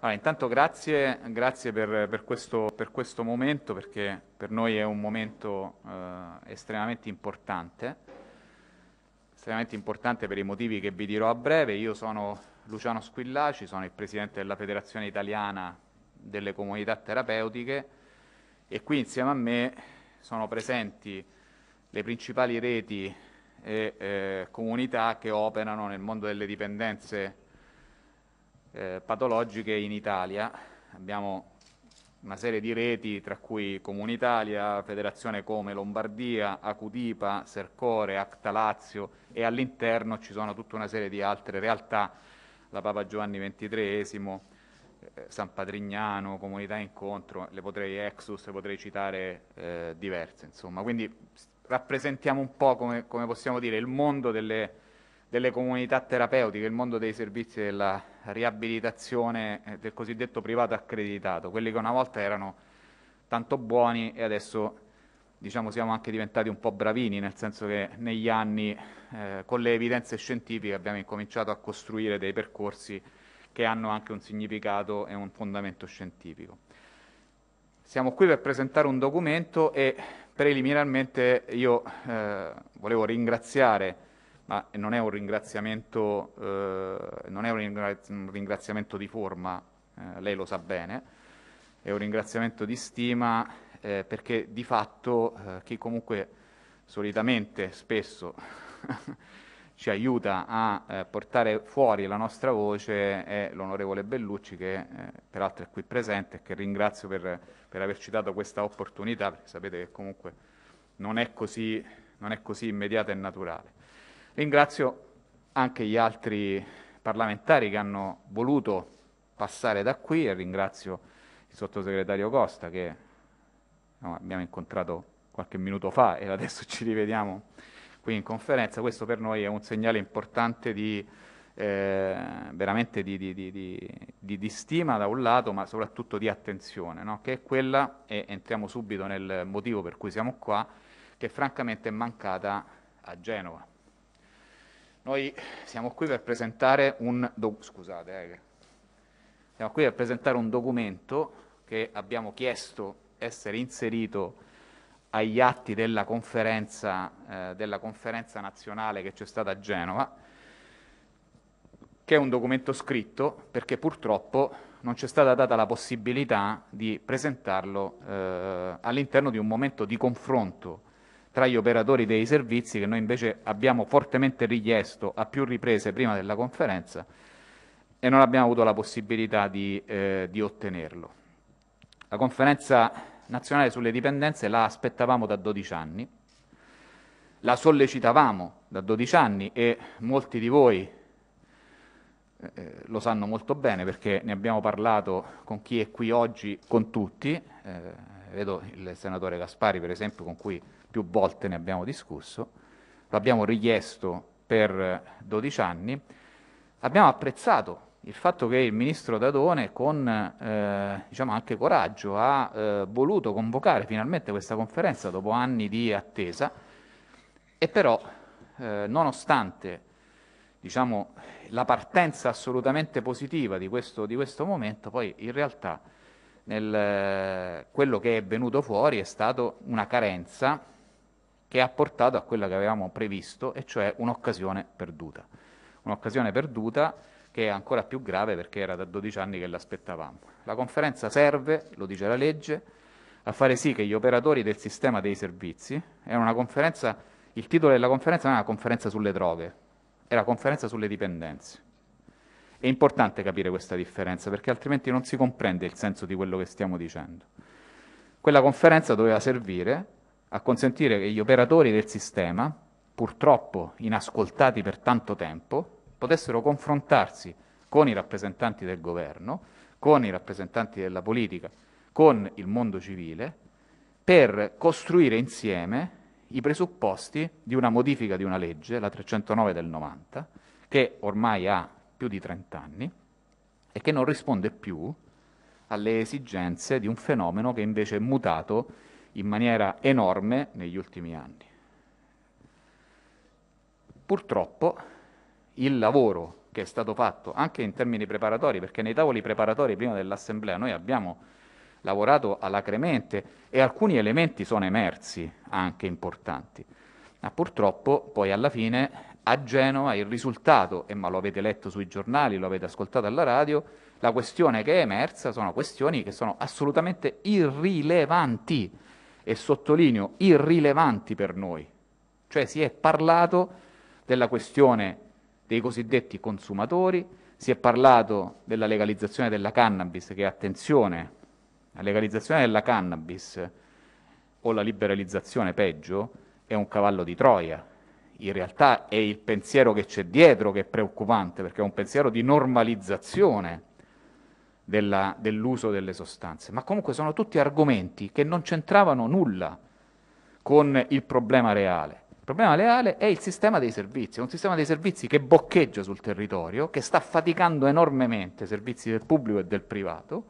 Allora, intanto grazie, grazie per, per, questo, per, questo, momento perché per noi è un momento eh, estremamente importante, estremamente importante per i motivi che vi dirò a breve. Io sono Luciano Squillaci, sono il presidente della Federazione Italiana delle Comunità Terapeutiche e qui insieme a me sono presenti le principali reti e eh, comunità che operano nel mondo delle dipendenze eh, patologiche in Italia. Abbiamo una serie di reti, tra cui Comune Italia, federazione come Lombardia, Acutipa, Sercore, Acta Lazio e all'interno ci sono tutta una serie di altre realtà, la Papa Giovanni XXIII, eh, San Patrignano, Comunità Incontro, le potrei Exus, le potrei citare eh, diverse, insomma. Quindi rappresentiamo un po', come, come possiamo dire, il mondo delle, delle comunità terapeutiche, il mondo dei servizi della riabilitazione eh, del cosiddetto privato accreditato, quelli che una volta erano tanto buoni e adesso diciamo, siamo anche diventati un po' bravini, nel senso che negli anni eh, con le evidenze scientifiche abbiamo incominciato a costruire dei percorsi che hanno anche un significato e un fondamento scientifico. Siamo qui per presentare un documento e preliminarmente io eh, volevo ringraziare ma non è un ringraziamento, eh, non è un ringraziamento di forma, eh, lei lo sa bene, è un ringraziamento di stima eh, perché di fatto eh, chi comunque solitamente, spesso, ci aiuta a eh, portare fuori la nostra voce è l'onorevole Bellucci che eh, peraltro è qui presente e che ringrazio per, per averci dato questa opportunità, perché sapete che comunque non è così, non è così immediata e naturale. Ringrazio anche gli altri parlamentari che hanno voluto passare da qui e ringrazio il sottosegretario Costa che no, abbiamo incontrato qualche minuto fa e adesso ci rivediamo qui in conferenza. Questo per noi è un segnale importante di, eh, veramente di, di, di, stima da un lato, ma soprattutto di attenzione, no? che è quella, e entriamo subito nel motivo per cui siamo qua, che francamente è mancata a Genova. Noi siamo qui per presentare un, do, scusate, eh, per presentare un documento che abbiamo chiesto essere inserito agli atti della conferenza, eh, della conferenza nazionale che c'è stata a Genova, che è un documento scritto perché purtroppo non c'è stata data la possibilità di presentarlo eh, all'interno di un momento di confronto tra gli operatori dei servizi che noi invece abbiamo fortemente richiesto a più riprese prima della conferenza e non abbiamo avuto la possibilità di, eh, di ottenerlo. La conferenza nazionale sulle dipendenze la aspettavamo da 12 anni, la sollecitavamo da 12 anni e molti di voi eh, lo sanno molto bene perché ne abbiamo parlato con chi è qui oggi, con tutti. Eh, vedo il senatore Gaspari, per esempio, con cui più volte ne abbiamo discusso, lo abbiamo richiesto per 12 anni, abbiamo apprezzato il fatto che il ministro Dadone con eh, diciamo anche coraggio ha eh, voluto convocare finalmente questa conferenza dopo anni di attesa e però eh, nonostante diciamo, la partenza assolutamente positiva di questo, di questo momento, poi in realtà nel, quello che è venuto fuori è stato una carenza che ha portato a quella che avevamo previsto, e cioè un'occasione perduta. Un'occasione perduta che è ancora più grave perché era da 12 anni che l'aspettavamo. La conferenza serve, lo dice la legge, a fare sì che gli operatori del sistema dei servizi, il titolo della conferenza non era una conferenza sulle droghe, era la conferenza sulle dipendenze. È importante capire questa differenza perché altrimenti non si comprende il senso di quello che stiamo dicendo. Quella conferenza doveva servire a consentire che gli operatori del sistema, purtroppo inascoltati per tanto tempo, potessero confrontarsi con i rappresentanti del governo, con i rappresentanti della politica, con il mondo civile, per costruire insieme i presupposti di una modifica di una legge, la 309 del 90, che ormai ha più di 30 anni e che non risponde più alle esigenze di un fenomeno che invece è mutato in maniera enorme negli ultimi anni. Purtroppo il lavoro che è stato fatto anche in termini preparatori, perché nei tavoli preparatori prima dell'assemblea noi abbiamo lavorato alacremente e alcuni elementi sono emersi anche importanti, ma purtroppo poi alla fine a Genova il risultato, e ma lo avete letto sui giornali, lo avete ascoltato alla radio, la questione che è emersa sono questioni che sono assolutamente irrilevanti e sottolineo irrilevanti per noi. Cioè si è parlato della questione dei cosiddetti consumatori, si è parlato della legalizzazione della cannabis, che attenzione, la legalizzazione della cannabis o la liberalizzazione peggio è un cavallo di Troia. In realtà è il pensiero che c'è dietro che è preoccupante, perché è un pensiero di normalizzazione della, dell'uso delle sostanze, ma comunque sono tutti argomenti che non c'entravano nulla con il problema reale. Il problema reale è il sistema dei servizi, è un sistema dei servizi che boccheggia sul territorio, che sta faticando enormemente servizi del pubblico e del privato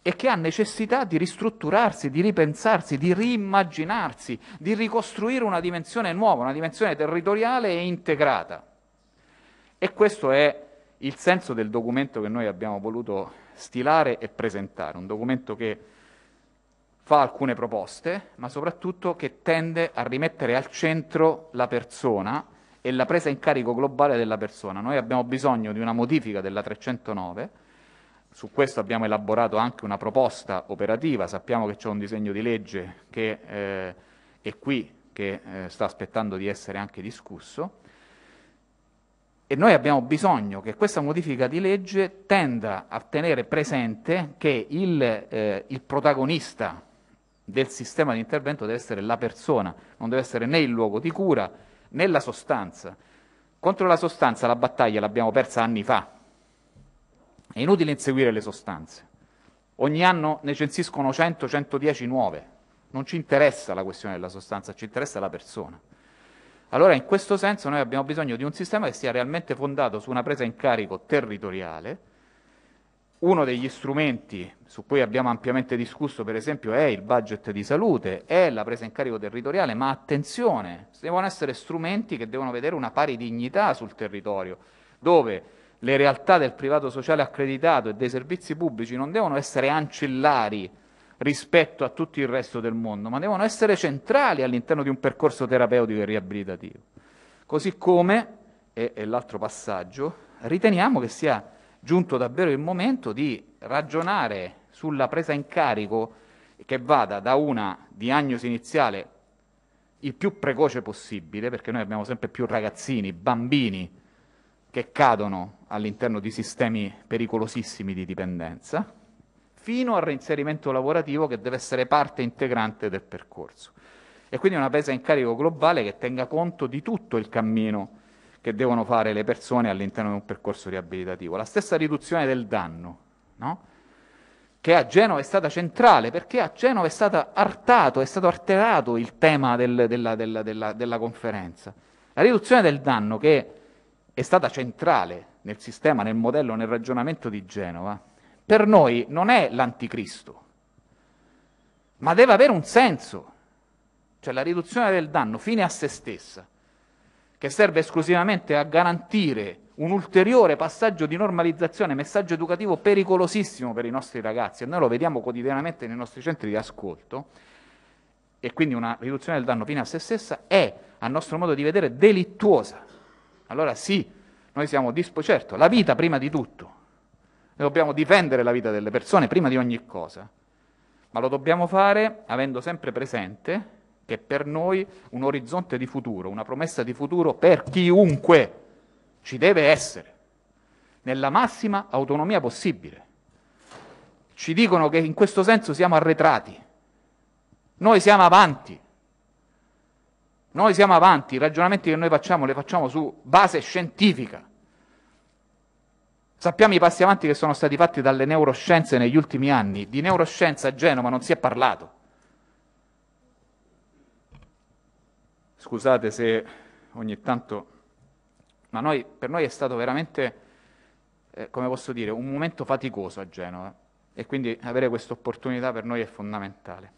e che ha necessità di ristrutturarsi, di ripensarsi, di riimmaginarsi, di ricostruire una dimensione nuova, una dimensione territoriale e integrata. E questo è il senso del documento che noi abbiamo voluto stilare e presentare, un documento che fa alcune proposte, ma soprattutto che tende a rimettere al centro la persona e la presa in carico globale della persona. Noi abbiamo bisogno di una modifica della 309, su questo abbiamo elaborato anche una proposta operativa, sappiamo che c'è un disegno di legge che eh, è qui, che eh, sta aspettando di essere anche discusso e noi abbiamo bisogno che questa modifica di legge tenda a tenere presente che il, eh, il protagonista del sistema di intervento deve essere la persona, non deve essere né il luogo di cura né la sostanza. Contro la sostanza la battaglia l'abbiamo persa anni fa. È inutile inseguire le sostanze. Ogni anno ne censiscono 100, 110 nuove. Non ci interessa la questione della sostanza, ci interessa la persona. Allora in questo senso noi abbiamo bisogno di un sistema che sia realmente fondato su una presa in carico territoriale. Uno degli strumenti su cui abbiamo ampiamente discusso, per esempio, è il budget di salute, è la presa in carico territoriale, ma attenzione, devono essere strumenti che devono vedere una pari dignità sul territorio, dove le realtà del privato sociale accreditato e dei servizi pubblici non devono essere ancillari rispetto a tutto il resto del mondo, ma devono essere centrali all'interno di un percorso terapeutico e riabilitativo. Così come, e, e l'altro passaggio, riteniamo che sia giunto davvero il momento di ragionare sulla presa in carico che vada da una diagnosi iniziale il più precoce possibile, perché noi abbiamo sempre più ragazzini, bambini che cadono all'interno di sistemi pericolosissimi di dipendenza, fino al reinserimento lavorativo che deve essere parte integrante del percorso. E quindi una presa in carico globale che tenga conto di tutto il cammino che devono fare le persone all'interno di un percorso riabilitativo. La stessa riduzione del danno, no? che a Genova è stata centrale, perché a Genova è stato artato, è stato arterato il tema del, della, della, della, della conferenza. La riduzione del danno che è stata centrale nel sistema, nel modello, nel ragionamento di Genova, per noi non è l'anticristo, ma deve avere un senso, cioè la riduzione del danno fine a se stessa, che serve esclusivamente a garantire un ulteriore passaggio di normalizzazione, messaggio educativo pericolosissimo per i nostri ragazzi, e noi lo vediamo quotidianamente nei nostri centri di ascolto, e quindi una riduzione del danno fine a se stessa è, a nostro modo di vedere, delittuosa. Allora sì, noi siamo dispo, certo, la vita prima di tutto, noi Dobbiamo difendere la vita delle persone prima di ogni cosa, ma lo dobbiamo fare avendo sempre presente che per noi un orizzonte di futuro, una promessa di futuro per chiunque ci deve essere, nella massima autonomia possibile. Ci dicono che in questo senso siamo arretrati, noi siamo avanti, noi siamo avanti, i ragionamenti che noi facciamo li facciamo su base scientifica. Sappiamo i passi avanti che sono stati fatti dalle neuroscienze negli ultimi anni. Di neuroscienza a Genova non si è parlato. Scusate se ogni tanto... Ma noi, per noi è stato veramente, eh, come posso dire, un momento faticoso a Genova. E quindi avere questa opportunità per noi è fondamentale.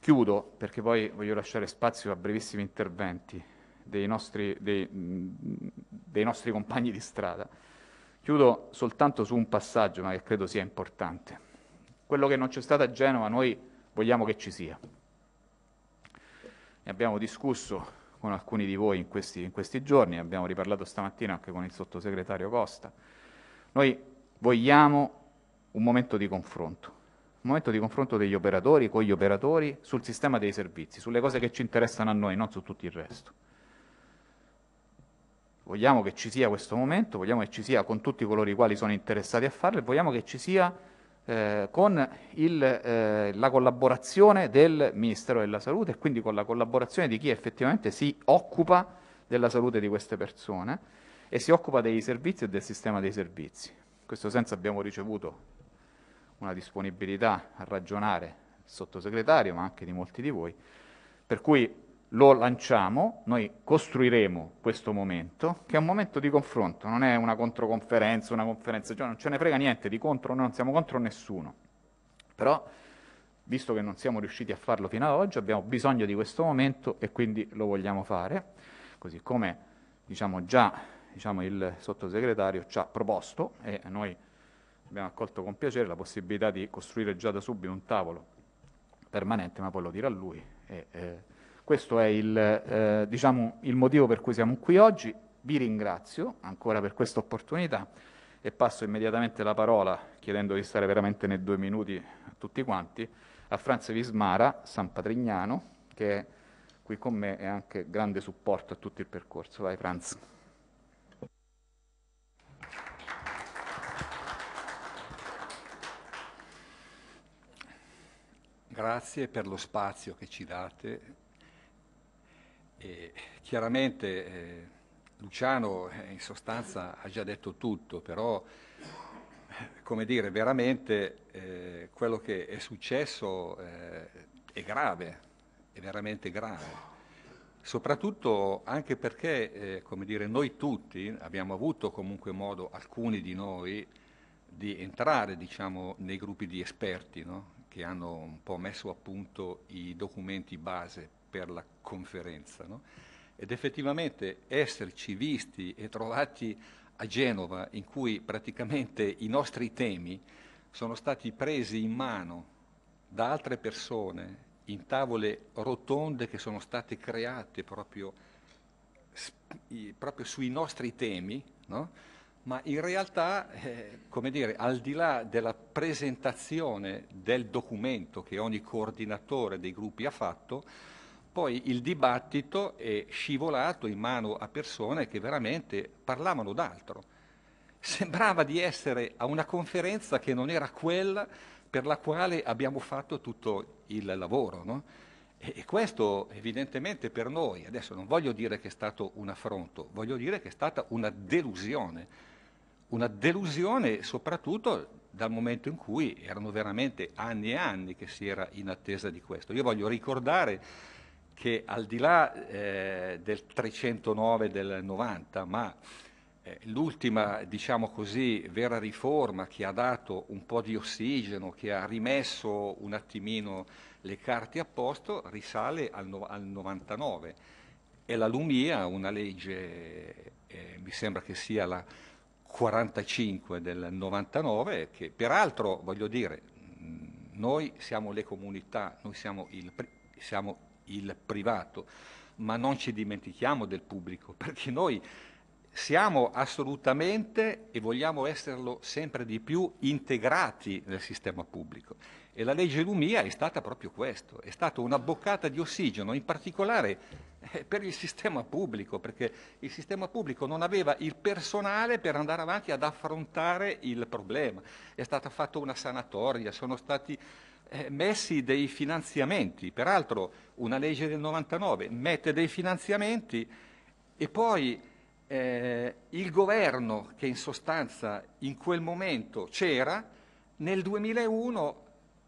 Chiudo, perché poi voglio lasciare spazio a brevissimi interventi dei nostri, dei, dei nostri compagni di strada. Chiudo soltanto su un passaggio, ma che credo sia importante. Quello che non c'è stato a Genova, noi vogliamo che ci sia. Ne abbiamo discusso con alcuni di voi in questi, in questi giorni, abbiamo riparlato stamattina anche con il sottosegretario Costa. Noi vogliamo un momento di confronto, un momento di confronto degli operatori con gli operatori sul sistema dei servizi, sulle cose che ci interessano a noi, non su tutto il resto vogliamo che ci sia questo momento, vogliamo che ci sia con tutti coloro i quali sono interessati a farlo e vogliamo che ci sia eh, con il, eh, la collaborazione del Ministero della Salute e quindi con la collaborazione di chi effettivamente si occupa della salute di queste persone e si occupa dei servizi e del sistema dei servizi. In questo senso abbiamo ricevuto una disponibilità a ragionare, il sottosegretario, ma anche di molti di voi, per cui lo lanciamo, noi costruiremo questo momento, che è un momento di confronto, non è una controconferenza, una conferenza, cioè non ce ne frega niente di contro, noi non siamo contro nessuno. Però, visto che non siamo riusciti a farlo fino ad oggi, abbiamo bisogno di questo momento e quindi lo vogliamo fare, così come diciamo, già diciamo, il sottosegretario ci ha proposto e noi abbiamo accolto con piacere la possibilità di costruire già da subito un tavolo permanente, ma poi lo dirà lui. E, eh, questo è il, eh, diciamo, il motivo per cui siamo qui oggi. Vi ringrazio ancora per questa opportunità e passo immediatamente la parola, chiedendo di stare veramente nei due minuti a tutti quanti, a Franz Vismara, San Patrignano, che è qui con me e anche grande supporto a tutto il percorso. Vai Franz. Grazie per lo spazio che ci date e chiaramente eh, Luciano eh, in sostanza ha già detto tutto, però eh, come dire, veramente eh, quello che è successo eh, è grave, è veramente grave. Soprattutto anche perché, eh, come dire, noi tutti abbiamo avuto comunque modo, alcuni di noi, di entrare, diciamo, nei gruppi di esperti, no? che hanno un po' messo a punto i documenti base per la conferenza. No? Ed effettivamente esserci visti e trovati a Genova, in cui praticamente i nostri temi sono stati presi in mano da altre persone in tavole rotonde che sono state create proprio, proprio sui nostri temi, no? ma in realtà, eh, come dire, al di là della presentazione del documento che ogni coordinatore dei gruppi ha fatto, poi il dibattito è scivolato in mano a persone che veramente parlavano d'altro. Sembrava di essere a una conferenza che non era quella per la quale abbiamo fatto tutto il lavoro. No? E, e questo evidentemente per noi, adesso non voglio dire che è stato un affronto, voglio dire che è stata una delusione, una delusione soprattutto dal momento in cui erano veramente anni e anni che si era in attesa di questo. Io voglio ricordare che al di là eh, del 309 del 90, ma eh, l'ultima, diciamo così, vera riforma che ha dato un po' di ossigeno, che ha rimesso un attimino le carte a posto, risale al, no- al 99. E la Lumia, una legge, eh, mi sembra che sia la 45 del 99, che peraltro, voglio dire, noi siamo le comunità, noi siamo il, siamo il privato, ma non ci dimentichiamo del pubblico, perché noi siamo assolutamente e vogliamo esserlo sempre di più integrati nel sistema pubblico. E la legge Lumia è stata proprio questo, è stata una boccata di ossigeno, in particolare eh, per il sistema pubblico, perché il sistema pubblico non aveva il personale per andare avanti ad affrontare il problema. È stata fatta una sanatoria, sono stati eh, messi dei finanziamenti, peraltro una legge del 99 mette dei finanziamenti e poi eh, il governo che in sostanza in quel momento c'era, nel 2001,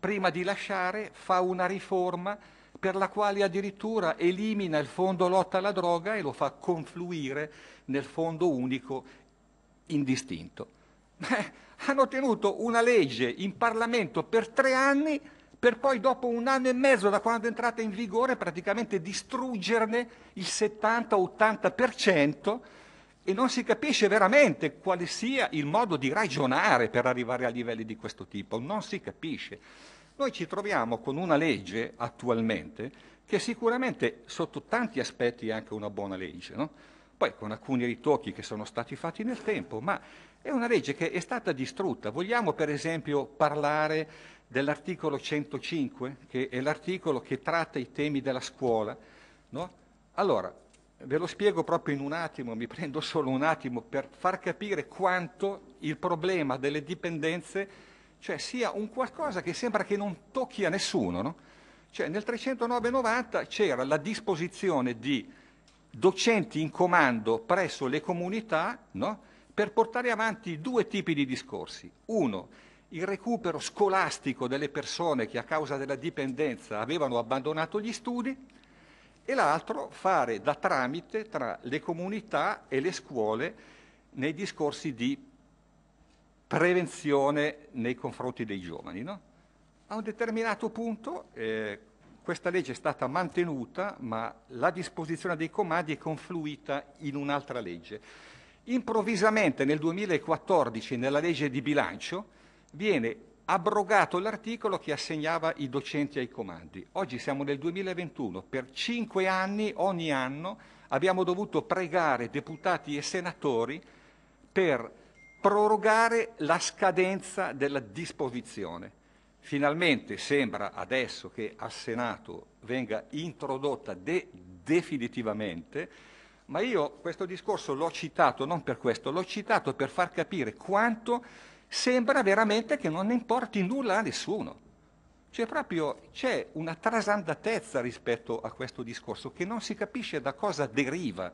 prima di lasciare, fa una riforma per la quale addirittura elimina il fondo lotta alla droga e lo fa confluire nel fondo unico indistinto. Beh, hanno tenuto una legge in Parlamento per tre anni per poi dopo un anno e mezzo da quando è entrata in vigore praticamente distruggerne il 70-80% e non si capisce veramente quale sia il modo di ragionare per arrivare a livelli di questo tipo, non si capisce. Noi ci troviamo con una legge attualmente che sicuramente sotto tanti aspetti è anche una buona legge, no? poi con alcuni ritocchi che sono stati fatti nel tempo, ma è una legge che è stata distrutta. Vogliamo per esempio parlare dell'articolo 105, che è l'articolo che tratta i temi della scuola. No? Allora, ve lo spiego proprio in un attimo, mi prendo solo un attimo per far capire quanto il problema delle dipendenze cioè sia un qualcosa che sembra che non tocchi a nessuno. No? Cioè, nel 309-90 c'era la disposizione di docenti in comando presso le comunità no? per portare avanti due tipi di discorsi. Uno, il recupero scolastico delle persone che a causa della dipendenza avevano abbandonato gli studi e l'altro fare da tramite tra le comunità e le scuole nei discorsi di prevenzione nei confronti dei giovani. No? A un determinato punto eh, questa legge è stata mantenuta, ma la disposizione dei comandi è confluita in un'altra legge. Improvvisamente nel 2014, nella legge di bilancio, viene abrogato l'articolo che assegnava i docenti ai comandi. Oggi siamo nel 2021, per cinque anni, ogni anno, abbiamo dovuto pregare deputati e senatori per prorogare la scadenza della disposizione. Finalmente sembra adesso che al Senato venga introdotta de definitivamente, ma io questo discorso l'ho citato non per questo, l'ho citato per far capire quanto sembra veramente che non importi nulla a nessuno. Cioè proprio c'è una trasandatezza rispetto a questo discorso che non si capisce da cosa deriva.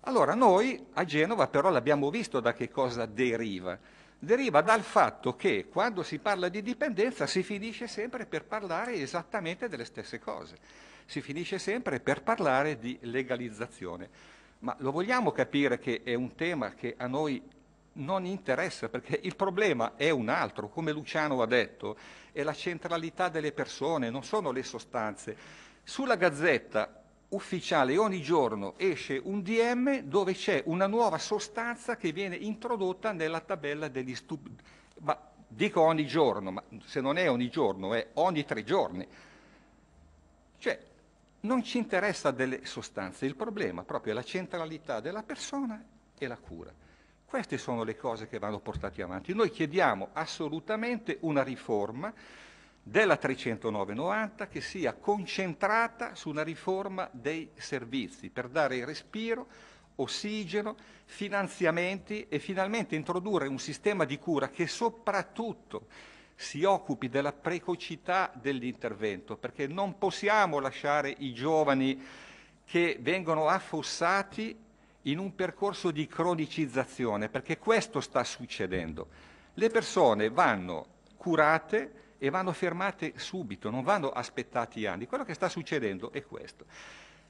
Allora noi a Genova però l'abbiamo visto da che cosa deriva. Deriva dal fatto che quando si parla di dipendenza si finisce sempre per parlare esattamente delle stesse cose, si finisce sempre per parlare di legalizzazione. Ma lo vogliamo capire che è un tema che a noi non interessa perché il problema è un altro, come Luciano ha detto, è la centralità delle persone, non sono le sostanze. Sulla gazzetta ufficiale ogni giorno esce un DM dove c'è una nuova sostanza che viene introdotta nella tabella degli stupidi. Ma dico ogni giorno, ma se non è ogni giorno, è ogni tre giorni. Cioè, non ci interessa delle sostanze, il problema proprio è la centralità della persona e la cura. Queste sono le cose che vanno portate avanti. Noi chiediamo assolutamente una riforma della 309-90 che sia concentrata su una riforma dei servizi per dare respiro, ossigeno, finanziamenti e finalmente introdurre un sistema di cura che soprattutto si occupi della precocità dell'intervento, perché non possiamo lasciare i giovani che vengono affossati in un percorso di cronicizzazione, perché questo sta succedendo. Le persone vanno curate e vanno fermate subito, non vanno aspettati anni. Quello che sta succedendo è questo.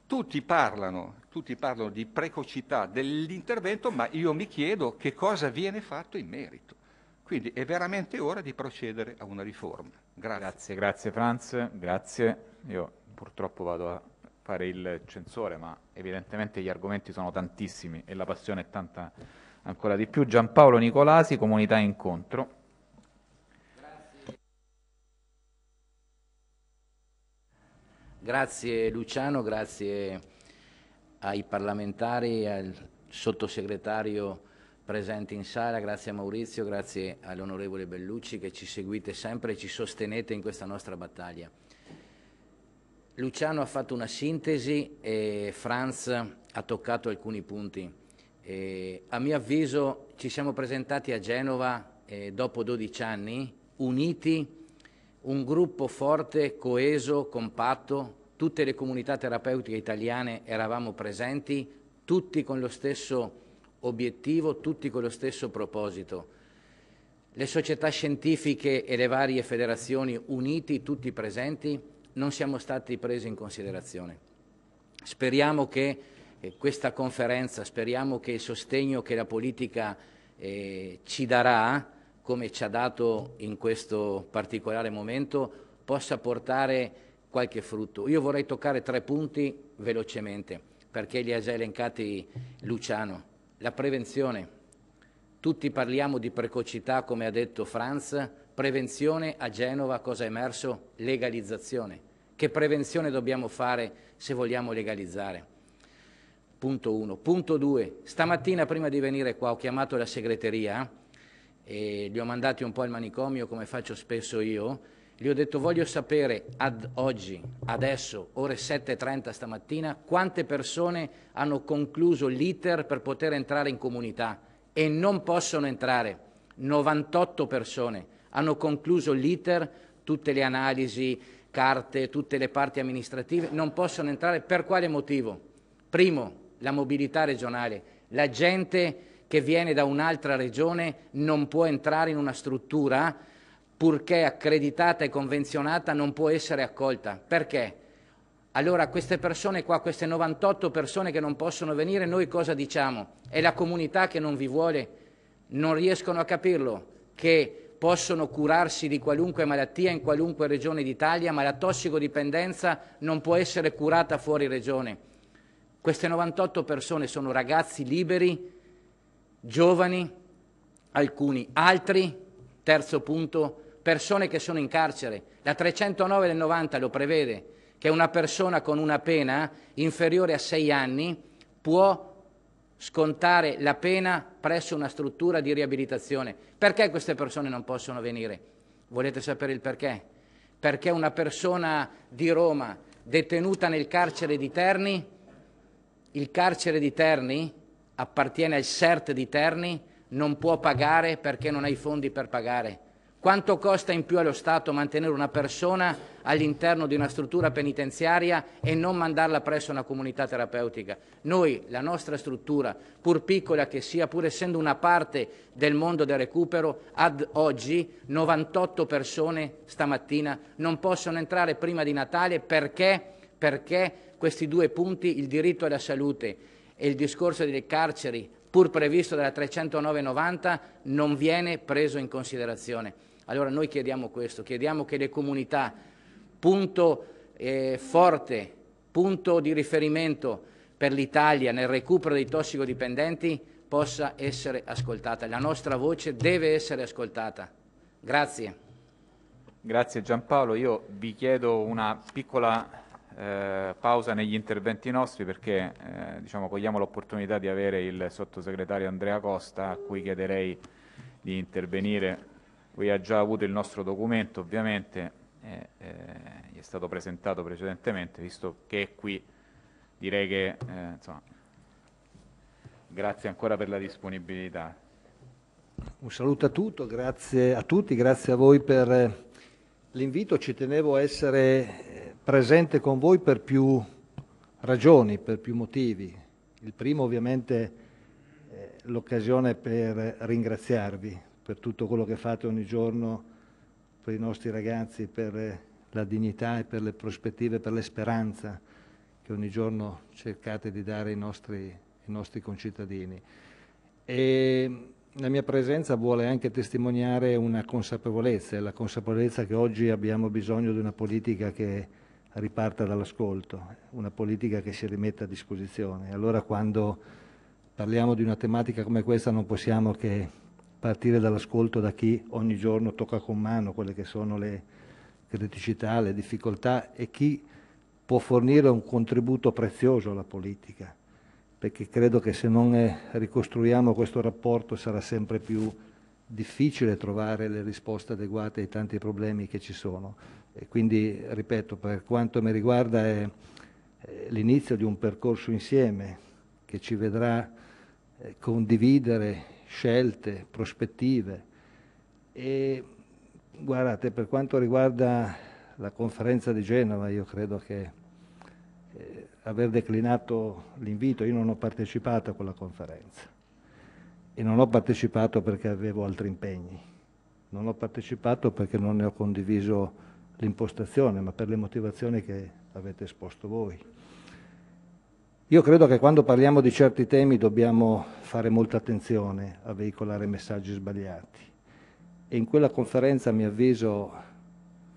Tutti parlano, tutti parlano di precocità dell'intervento, ma io mi chiedo che cosa viene fatto in merito. Quindi è veramente ora di procedere a una riforma. Grazie. Grazie, grazie Franz, grazie. Io purtroppo vado a fare il censore, ma evidentemente gli argomenti sono tantissimi e la passione è tanta ancora di più. Giampaolo Nicolasi, Comunità Incontro. Grazie Luciano, grazie ai parlamentari, al sottosegretario presente in sala, grazie a Maurizio, grazie all'onorevole Bellucci che ci seguite sempre e ci sostenete in questa nostra battaglia. Luciano ha fatto una sintesi e Franz ha toccato alcuni punti. E a mio avviso ci siamo presentati a Genova eh, dopo 12 anni, uniti, un gruppo forte, coeso, compatto, tutte le comunità terapeutiche italiane eravamo presenti, tutti con lo stesso obiettivo, tutti con lo stesso proposito. Le società scientifiche e le varie federazioni uniti, tutti presenti, non siamo stati presi in considerazione. Speriamo che eh, questa conferenza, speriamo che il sostegno che la politica eh, ci darà, come ci ha dato in questo particolare momento, possa portare qualche frutto. Io vorrei toccare tre punti velocemente, perché li ha già elencati Luciano. La prevenzione. Tutti parliamo di precocità, come ha detto Franz, Prevenzione a Genova cosa è emerso? Legalizzazione. Che prevenzione dobbiamo fare se vogliamo legalizzare? Punto 1. Punto 2. Stamattina prima di venire qua ho chiamato la segreteria eh, e li ho mandati un po' al manicomio come faccio spesso io. Gli ho detto voglio sapere ad oggi, adesso, ore 7.30 stamattina, quante persone hanno concluso l'iter per poter entrare in comunità e non possono entrare. 98 persone hanno concluso l'iter, tutte le analisi, carte, tutte le parti amministrative, non possono entrare per quale motivo? Primo, la mobilità regionale. La gente che viene da un'altra regione non può entrare in una struttura purché accreditata e convenzionata non può essere accolta. Perché? Allora queste persone qua, queste 98 persone che non possono venire, noi cosa diciamo? È la comunità che non vi vuole, non riescono a capirlo, che possono curarsi di qualunque malattia in qualunque regione d'Italia, ma la tossicodipendenza non può essere curata fuori regione. Queste 98 persone sono ragazzi liberi, giovani, alcuni altri, terzo punto, persone che sono in carcere. La 309 del 90 lo prevede che una persona con una pena inferiore a sei anni può scontare la pena presso una struttura di riabilitazione. Perché queste persone non possono venire? Volete sapere il perché? Perché una persona di Roma detenuta nel carcere di Terni, il carcere di Terni appartiene al CERT di Terni, non può pagare perché non ha i fondi per pagare. Quanto costa in più allo Stato mantenere una persona all'interno di una struttura penitenziaria e non mandarla presso una comunità terapeutica? Noi, la nostra struttura, pur piccola che sia, pur essendo una parte del mondo del recupero, ad oggi 98 persone stamattina non possono entrare prima di Natale perché, perché questi due punti, il diritto alla salute e il discorso delle carceri, pur previsto dalla 309-90, non viene preso in considerazione. Allora noi chiediamo questo, chiediamo che le comunità, punto eh, forte, punto di riferimento per l'Italia nel recupero dei tossicodipendenti, possa essere ascoltata. La nostra voce deve essere ascoltata. Grazie. Grazie Giampaolo. Io vi chiedo una piccola eh, pausa negli interventi nostri perché eh, diciamo, cogliamo l'opportunità di avere il sottosegretario Andrea Costa a cui chiederei di intervenire lui ha già avuto il nostro documento, ovviamente, eh, eh, gli è stato presentato precedentemente, visto che è qui, direi che, eh, insomma, grazie ancora per la disponibilità. Un saluto a, tutto, grazie a tutti, grazie a voi per eh, l'invito, ci tenevo a essere eh, presente con voi per più ragioni, per più motivi. Il primo ovviamente l'occasione per ringraziarvi per tutto quello che fate ogni giorno per i nostri ragazzi, per la dignità e per le prospettive, per le speranze che ogni giorno cercate di dare ai nostri, ai nostri concittadini. E la mia presenza vuole anche testimoniare una consapevolezza, la consapevolezza che oggi abbiamo bisogno di una politica che riparta dall'ascolto, una politica che si rimetta a disposizione. Allora quando parliamo di una tematica come questa non possiamo che partire dall'ascolto da chi ogni giorno tocca con mano quelle che sono le criticità, le difficoltà e chi può fornire un contributo prezioso alla politica, perché credo che se non eh, ricostruiamo questo rapporto sarà sempre più difficile trovare le risposte adeguate ai tanti problemi che ci sono. E quindi, ripeto, per quanto mi riguarda è eh, l'inizio di un percorso insieme che ci vedrà eh, condividere scelte, prospettive. E guardate, per quanto riguarda la conferenza di Genova, io credo che eh, aver declinato l'invito, io non ho partecipato a quella conferenza e non ho partecipato perché avevo altri impegni, non ho partecipato perché non ne ho condiviso l'impostazione, ma per le motivazioni che avete esposto voi. Io credo che quando parliamo di certi temi dobbiamo fare molta attenzione a veicolare messaggi sbagliati e in quella conferenza, a mio avviso,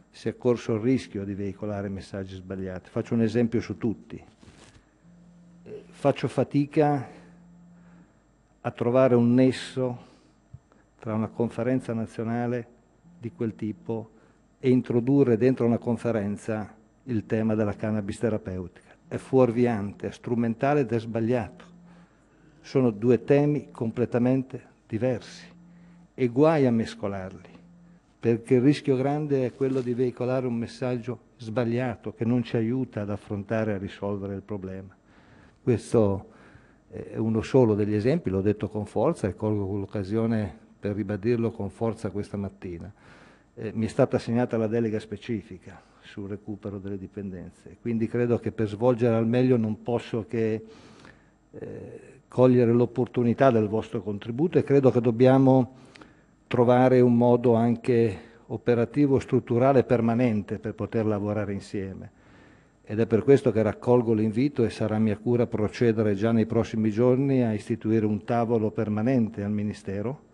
si è corso il rischio di veicolare messaggi sbagliati. Faccio un esempio su tutti. Faccio fatica a trovare un nesso tra una conferenza nazionale di quel tipo e introdurre dentro una conferenza il tema della cannabis terapeutica è fuorviante, è strumentale ed è sbagliato. Sono due temi completamente diversi e guai a mescolarli, perché il rischio grande è quello di veicolare un messaggio sbagliato che non ci aiuta ad affrontare e a risolvere il problema. Questo è uno solo degli esempi, l'ho detto con forza e colgo l'occasione per ribadirlo con forza questa mattina. Eh, mi è stata assegnata la delega specifica, sul recupero delle dipendenze. Quindi credo che per svolgere al meglio non posso che eh, cogliere l'opportunità del vostro contributo e credo che dobbiamo trovare un modo anche operativo, strutturale, permanente per poter lavorare insieme. Ed è per questo che raccolgo l'invito e sarà mia cura procedere già nei prossimi giorni a istituire un tavolo permanente al Ministero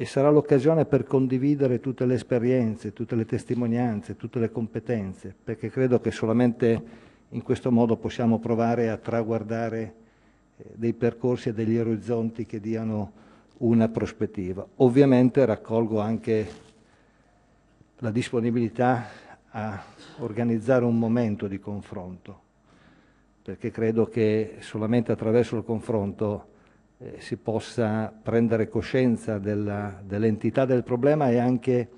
e sarà l'occasione per condividere tutte le esperienze, tutte le testimonianze, tutte le competenze, perché credo che solamente in questo modo possiamo provare a traguardare eh, dei percorsi e degli orizzonti che diano una prospettiva. Ovviamente raccolgo anche la disponibilità a organizzare un momento di confronto, perché credo che solamente attraverso il confronto eh, si possa prendere coscienza dell'entità del problema e anche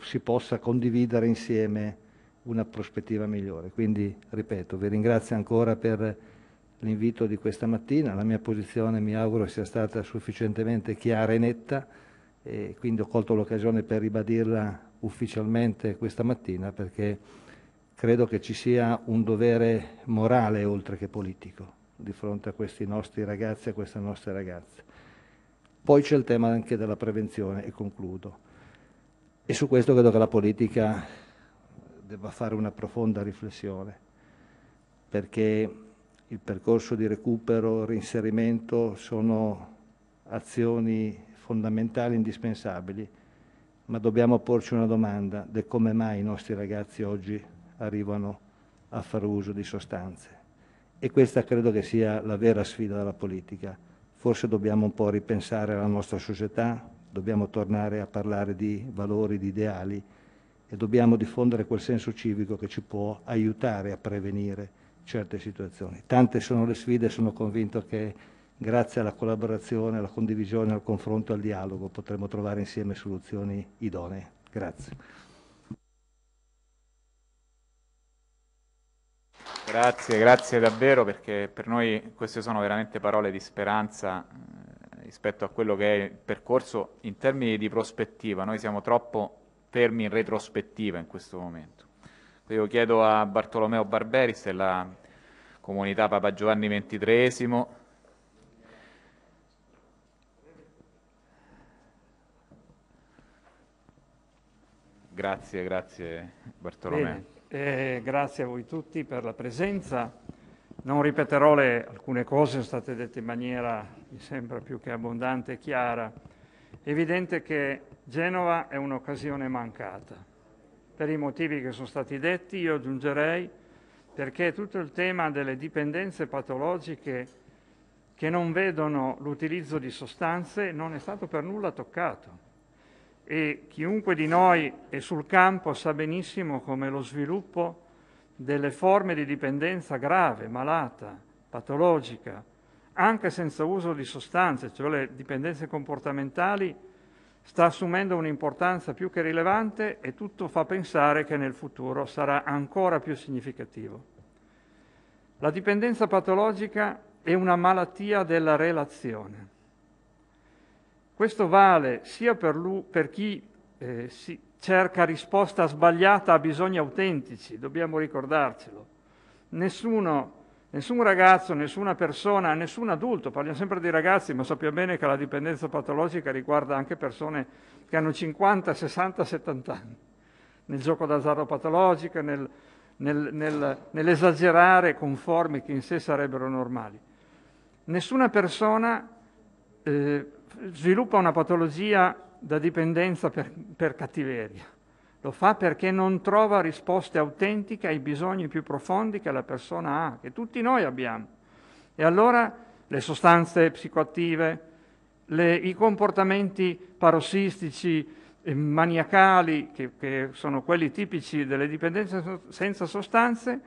si possa condividere insieme una prospettiva migliore. Quindi, ripeto, vi ringrazio ancora per l'invito di questa mattina, la mia posizione mi auguro sia stata sufficientemente chiara e netta e quindi ho colto l'occasione per ribadirla ufficialmente questa mattina perché credo che ci sia un dovere morale oltre che politico di fronte a questi nostri ragazzi e a queste nostre ragazze. Poi c'è il tema anche della prevenzione e concludo. E su questo credo che la politica debba fare una profonda riflessione, perché il percorso di recupero, reinserimento sono azioni fondamentali, indispensabili, ma dobbiamo porci una domanda di come mai i nostri ragazzi oggi arrivano a fare uso di sostanze e questa credo che sia la vera sfida della politica. Forse dobbiamo un po' ripensare alla nostra società, dobbiamo tornare a parlare di valori, di ideali e dobbiamo diffondere quel senso civico che ci può aiutare a prevenire certe situazioni. Tante sono le sfide, sono convinto che grazie alla collaborazione, alla condivisione, al confronto, al dialogo potremo trovare insieme soluzioni idonee. Grazie. Grazie, grazie davvero perché per noi queste sono veramente parole di speranza eh, rispetto a quello che è il percorso in termini di prospettiva. Noi siamo troppo fermi in retrospettiva in questo momento. Io chiedo a Bartolomeo Barberis della comunità Papa Giovanni XXIII Grazie, grazie Bartolomeo. Bene. Eh, grazie a voi tutti per la presenza. Non ripeterò le, alcune cose, sono state dette in maniera, mi sembra, più che abbondante e chiara. È evidente che Genova è un'occasione mancata. Per i motivi che sono stati detti, io aggiungerei perché tutto il tema delle dipendenze patologiche che non vedono l'utilizzo di sostanze non è stato per nulla toccato e chiunque di noi è sul campo sa benissimo come lo sviluppo delle forme di dipendenza grave, malata, patologica, anche senza uso di sostanze, cioè le dipendenze comportamentali, sta assumendo un'importanza più che rilevante e tutto fa pensare che nel futuro sarà ancora più significativo. La dipendenza patologica è una malattia della relazione. Questo vale sia per, lui, per chi eh, cerca risposta sbagliata a bisogni autentici, dobbiamo ricordarcelo. Nessuno, nessun ragazzo, nessuna persona, nessun adulto, parliamo sempre di ragazzi, ma sappiamo bene che la dipendenza patologica riguarda anche persone che hanno 50, 60, 70 anni, nel gioco d'azzardo patologico, nel, nel, nel, nell'esagerare con forme che in sé sarebbero normali. Nessuna persona... Eh, sviluppa una patologia da dipendenza per, per cattiveria. Lo fa perché non trova risposte autentiche ai bisogni più profondi che la persona ha, che tutti noi abbiamo. E allora le sostanze psicoattive, le, i comportamenti parossistici, eh, maniacali, che, che, sono quelli tipici delle dipendenze senza sostanze,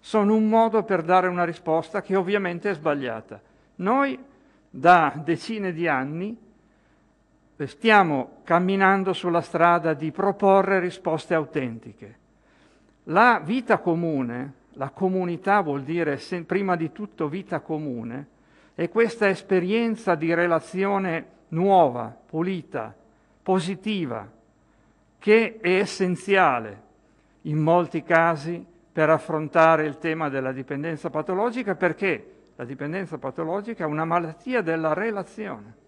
sono un modo per dare una risposta che ovviamente è sbagliata. Noi da decine di anni, stiamo camminando sulla strada di proporre risposte autentiche. La vita comune, la comunità vuol dire prima di tutto vita comune, è questa esperienza di relazione nuova, pulita, positiva, che è essenziale in molti casi per affrontare il tema della dipendenza patologica perché la dipendenza patologica è una malattia della relazione.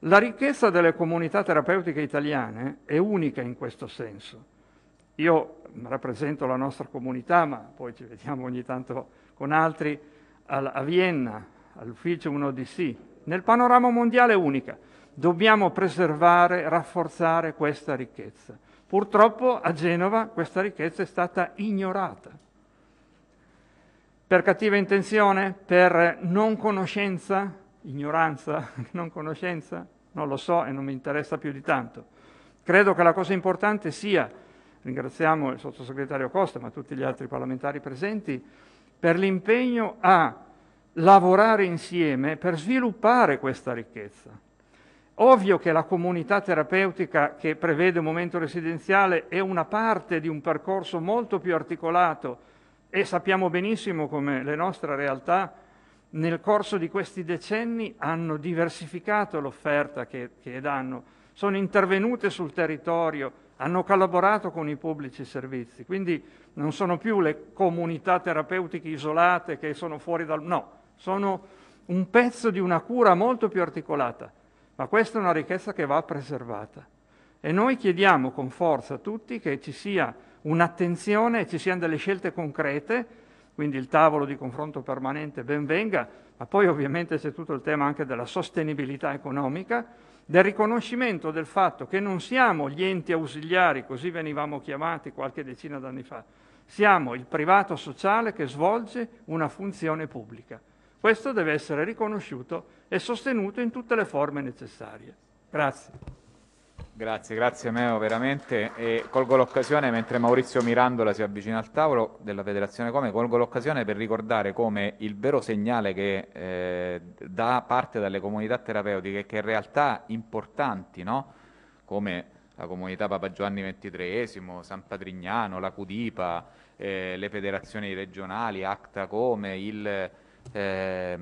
La ricchezza delle comunità terapeutiche italiane è unica in questo senso. Io rappresento la nostra comunità, ma poi ci vediamo ogni tanto con altri, a Vienna, all'ufficio 1DC. Nel panorama mondiale è unica. Dobbiamo preservare, rafforzare questa ricchezza. Purtroppo a Genova questa ricchezza è stata ignorata per cattiva intenzione, per non conoscenza, ignoranza, non conoscenza, non lo so e non mi interessa più di tanto. Credo che la cosa importante sia, ringraziamo il sottosegretario Costa, ma tutti gli altri parlamentari presenti, per l'impegno a lavorare insieme per sviluppare questa ricchezza. Ovvio che la comunità terapeutica che prevede un momento residenziale è una parte di un percorso molto più articolato e sappiamo benissimo come le nostre realtà nel corso di questi decenni hanno diversificato l'offerta che, che danno, sono intervenute sul territorio, hanno collaborato con i pubblici servizi, quindi non sono più le comunità terapeutiche isolate che sono fuori dal... no, sono un pezzo di una cura molto più articolata, ma questa è una ricchezza che va preservata. E noi chiediamo con forza a tutti che ci sia un'attenzione e ci siano delle scelte concrete, quindi il tavolo di confronto permanente ben venga, ma poi ovviamente c'è tutto il tema anche della sostenibilità economica, del riconoscimento del fatto che non siamo gli enti ausiliari, così venivamo chiamati qualche decina d'anni fa, siamo il privato sociale che svolge una funzione pubblica. Questo deve essere riconosciuto e sostenuto in tutte le forme necessarie. Grazie. Grazie, grazie Meo veramente e colgo l'occasione mentre Maurizio Mirandola si avvicina al tavolo della Federazione Come, colgo l'occasione per ricordare come il vero segnale che eh, dà parte dalle comunità terapeutiche che in realtà importanti no? come la comunità Papa Giovanni XXIII, San Patrignano, la Cudipa, eh, le federazioni regionali, Acta Come, il, eh,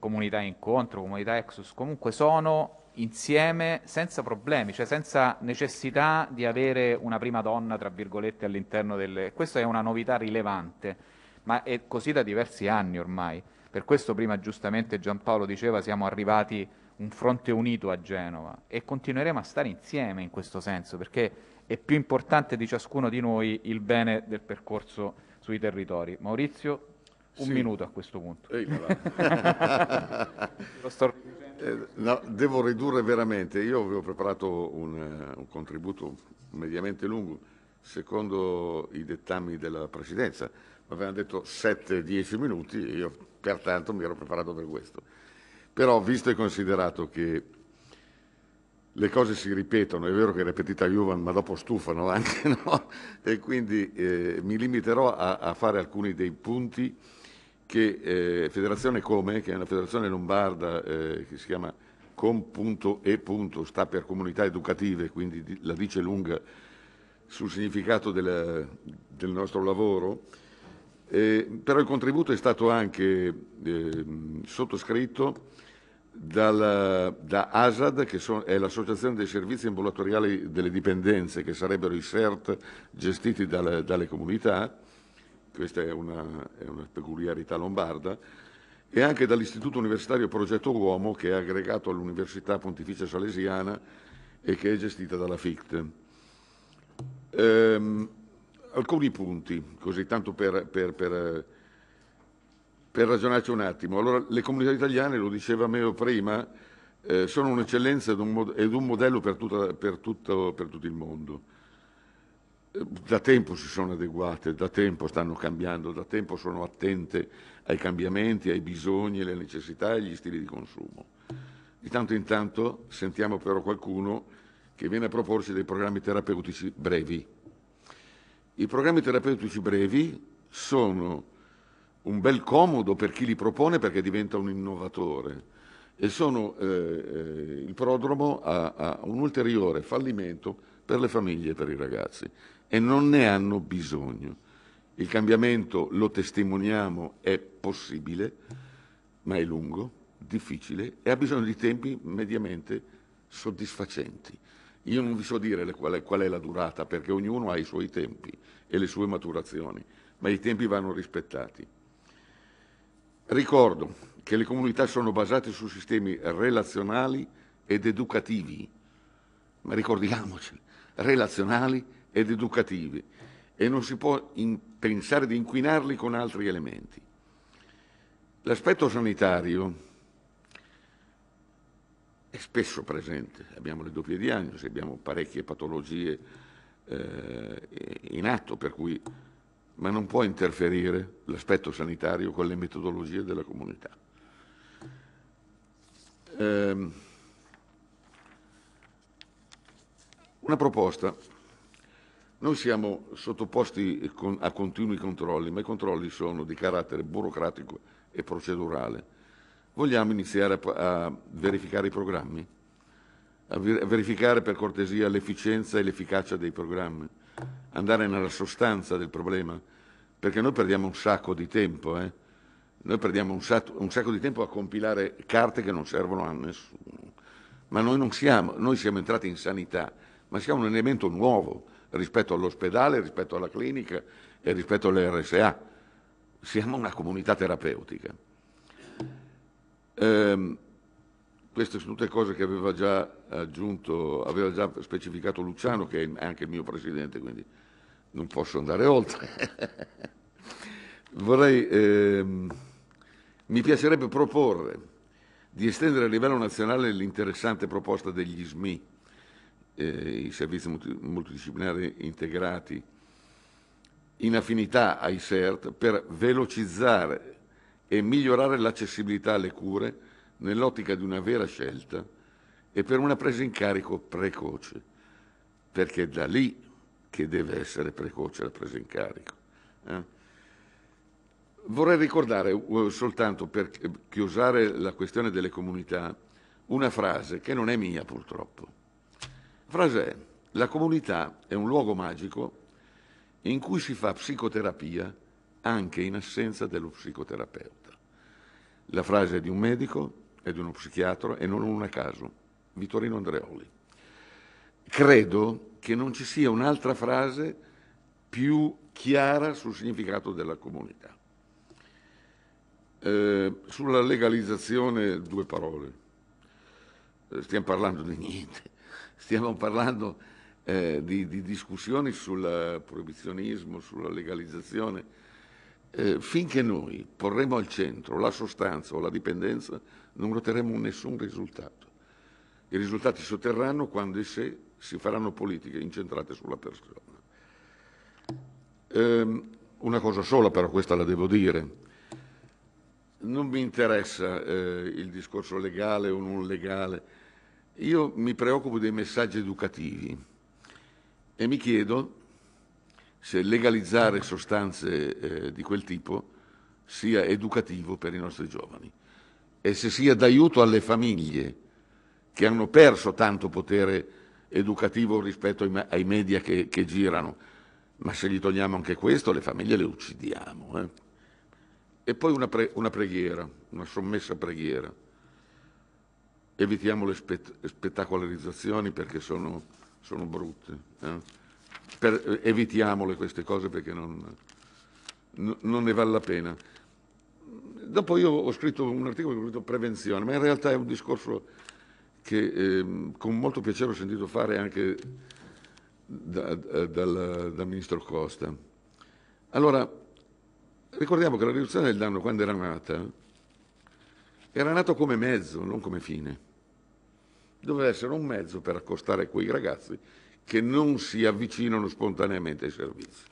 Comunità Incontro, Comunità Exus, comunque sono insieme senza problemi, cioè senza necessità di avere una prima donna, tra virgolette, all'interno delle... Questa è una novità rilevante, ma è così da diversi anni ormai. Per questo prima giustamente Giampaolo diceva siamo arrivati un fronte unito a Genova e continueremo a stare insieme in questo senso, perché è più importante di ciascuno di noi il bene del percorso sui territori. Maurizio, un sì. minuto a questo punto. Ehi, Lo sto eh, no, devo ridurre veramente. Io avevo preparato un, eh, un, contributo mediamente lungo, secondo i dettami della Presidenza. Mi avevano detto 7-10 minuti e io pertanto mi ero preparato per questo. Però, visto e considerato che le cose si ripetono, è vero che è ripetita Juvan, ma dopo stufano anche, no? E quindi eh, mi limiterò a, a fare alcuni dei punti che eh, Federazione Come, che è una federazione lombarda eh, che si chiama Com.e. sta per comunità educative, quindi la dice lunga sul significato della, del nostro lavoro, eh, però il contributo è stato anche ehm, sottoscritto dalla, da ASAD, che so, è l'Associazione dei Servizi Ambulatoriali delle Dipendenze, che sarebbero i CERT gestiti dalle, dalle comunità, questa è una, è una peculiarità lombarda, e anche dall'Istituto Universitario Progetto Uomo che è aggregato all'Università Pontificia Salesiana e che è gestita dalla FICT. Ehm, alcuni punti, così tanto per, per, per, per, ragionarci un attimo. Allora, le comunità italiane, lo diceva Meo prima, eh, sono un'eccellenza ed, un, ed un modello tutto, tutto, per tutto il mondo. Da tempo si sono adeguate, da tempo stanno cambiando, da tempo sono attente ai cambiamenti, ai bisogni, alle necessità e agli stili di consumo. Di tanto in tanto sentiamo però qualcuno che viene a proporsi dei programmi terapeutici brevi. I programmi terapeutici brevi sono un bel comodo per chi li propone perché diventa un innovatore e sono eh, eh il prodromo a, a un ulteriore fallimento per le famiglie e per i ragazzi e non ne hanno bisogno. Il cambiamento, lo testimoniamo, è possibile, ma è lungo, difficile e ha bisogno di tempi mediamente soddisfacenti. Io non vi so dire qual è, qual è la durata, perché ognuno ha i suoi tempi e le sue maturazioni, ma i tempi vanno rispettati. Ricordo che le comunità sono basate su sistemi relazionali ed educativi, ma ricordiamoci, relazionali ed educativi e non si può pensare di inquinarli con altri elementi. L'aspetto sanitario è spesso presente, abbiamo le doppie diagnosi, abbiamo parecchie patologie eh, in atto, per cui, ma non può interferire l'aspetto sanitario con le metodologie della comunità. Eh, una proposta noi siamo sottoposti a continui controlli, ma i controlli sono di carattere burocratico e procedurale. Vogliamo iniziare a, verificare i programmi, a verificare per cortesia l'efficienza e l'efficacia dei programmi, andare nella sostanza del problema, perché noi perdiamo un sacco di tempo, eh? noi perdiamo un sacco, un sacco di tempo a compilare carte che non servono a nessuno. Ma noi non siamo, noi siamo entrati in sanità, ma siamo un elemento nuovo rispetto all'ospedale, rispetto alla clinica e rispetto alle RSA. Siamo una comunità terapeutica. Ehm, queste sono tutte cose che aveva già aggiunto, aveva già specificato Luciano, che è anche il mio presidente, quindi non posso andare oltre. Vorrei, ehm, mi piacerebbe proporre di estendere a livello nazionale l'interessante proposta degli SMI, eh, i servizi multidisciplinari integrati in affinità ai CERT per velocizzare e migliorare l'accessibilità alle cure nell'ottica di una vera scelta e per una presa in carico precoce, perché è da lì che deve essere precoce la presa in carico. Eh? Vorrei ricordare eh, soltanto per chiusare la questione delle comunità una frase che non è mia purtroppo frase è, la comunità è un luogo magico in cui si fa psicoterapia anche in assenza dello psicoterapeuta. La frase è di un medico e di uno psichiatra e non una a caso, Vittorino Andreoli. Credo che non ci sia un'altra frase più chiara sul significato della comunità. Eh, sulla legalizzazione due parole stiamo parlando di niente, stiamo parlando eh, di, di, discussioni sul proibizionismo, sulla legalizzazione. Eh, finché noi porremo al centro la sostanza o la dipendenza, non otterremo nessun risultato. I risultati si otterranno quando e se si faranno politiche incentrate sulla persona. Eh, una cosa sola però, questa la devo dire. Non mi interessa eh, il discorso legale o non legale, io mi preoccupo dei messaggi educativi e mi chiedo se legalizzare sostanze eh, di quel tipo sia educativo per i nostri giovani e se sia d'aiuto alle famiglie che hanno perso tanto potere educativo rispetto ai, ai media che, che, girano. Ma se gli togliamo anche questo, le famiglie le uccidiamo. Eh? E poi una, pre una preghiera, una sommessa preghiera evitiamo le spettacolarizzazioni perché sono, sono brutte. Eh? Per, evitiamole queste cose perché non, non, ne vale la pena. Dopo io ho scritto un articolo che ho scritto prevenzione, ma in realtà è un discorso che eh, con molto piacere ho sentito fare anche da, da, dal, dal ministro Costa. Allora, ricordiamo che la riduzione del danno quando era nata, era nata come mezzo, non come fine doveva essere un mezzo per accostare quei ragazzi che non si avvicinano spontaneamente ai servizi.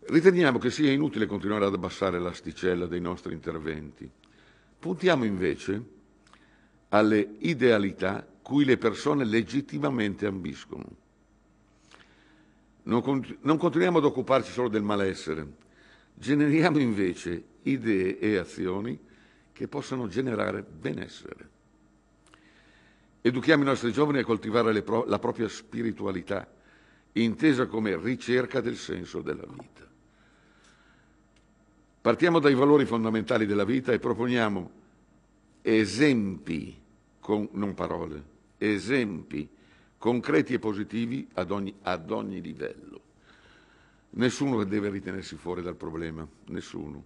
Riteniamo che sia inutile continuare ad abbassare l'asticella dei nostri interventi. Puntiamo invece alle idealità cui le persone legittimamente ambiscono. Non, cont- non continuiamo ad occuparci solo del malessere, generiamo invece idee e azioni che possano generare benessere. Educhiamo i nostri giovani a coltivare pro- la propria spiritualità, intesa come ricerca del senso della vita. Partiamo dai valori fondamentali della vita e proponiamo esempi, con, non parole, esempi concreti e positivi ad ogni, ad ogni livello. Nessuno deve ritenersi fuori dal problema, nessuno.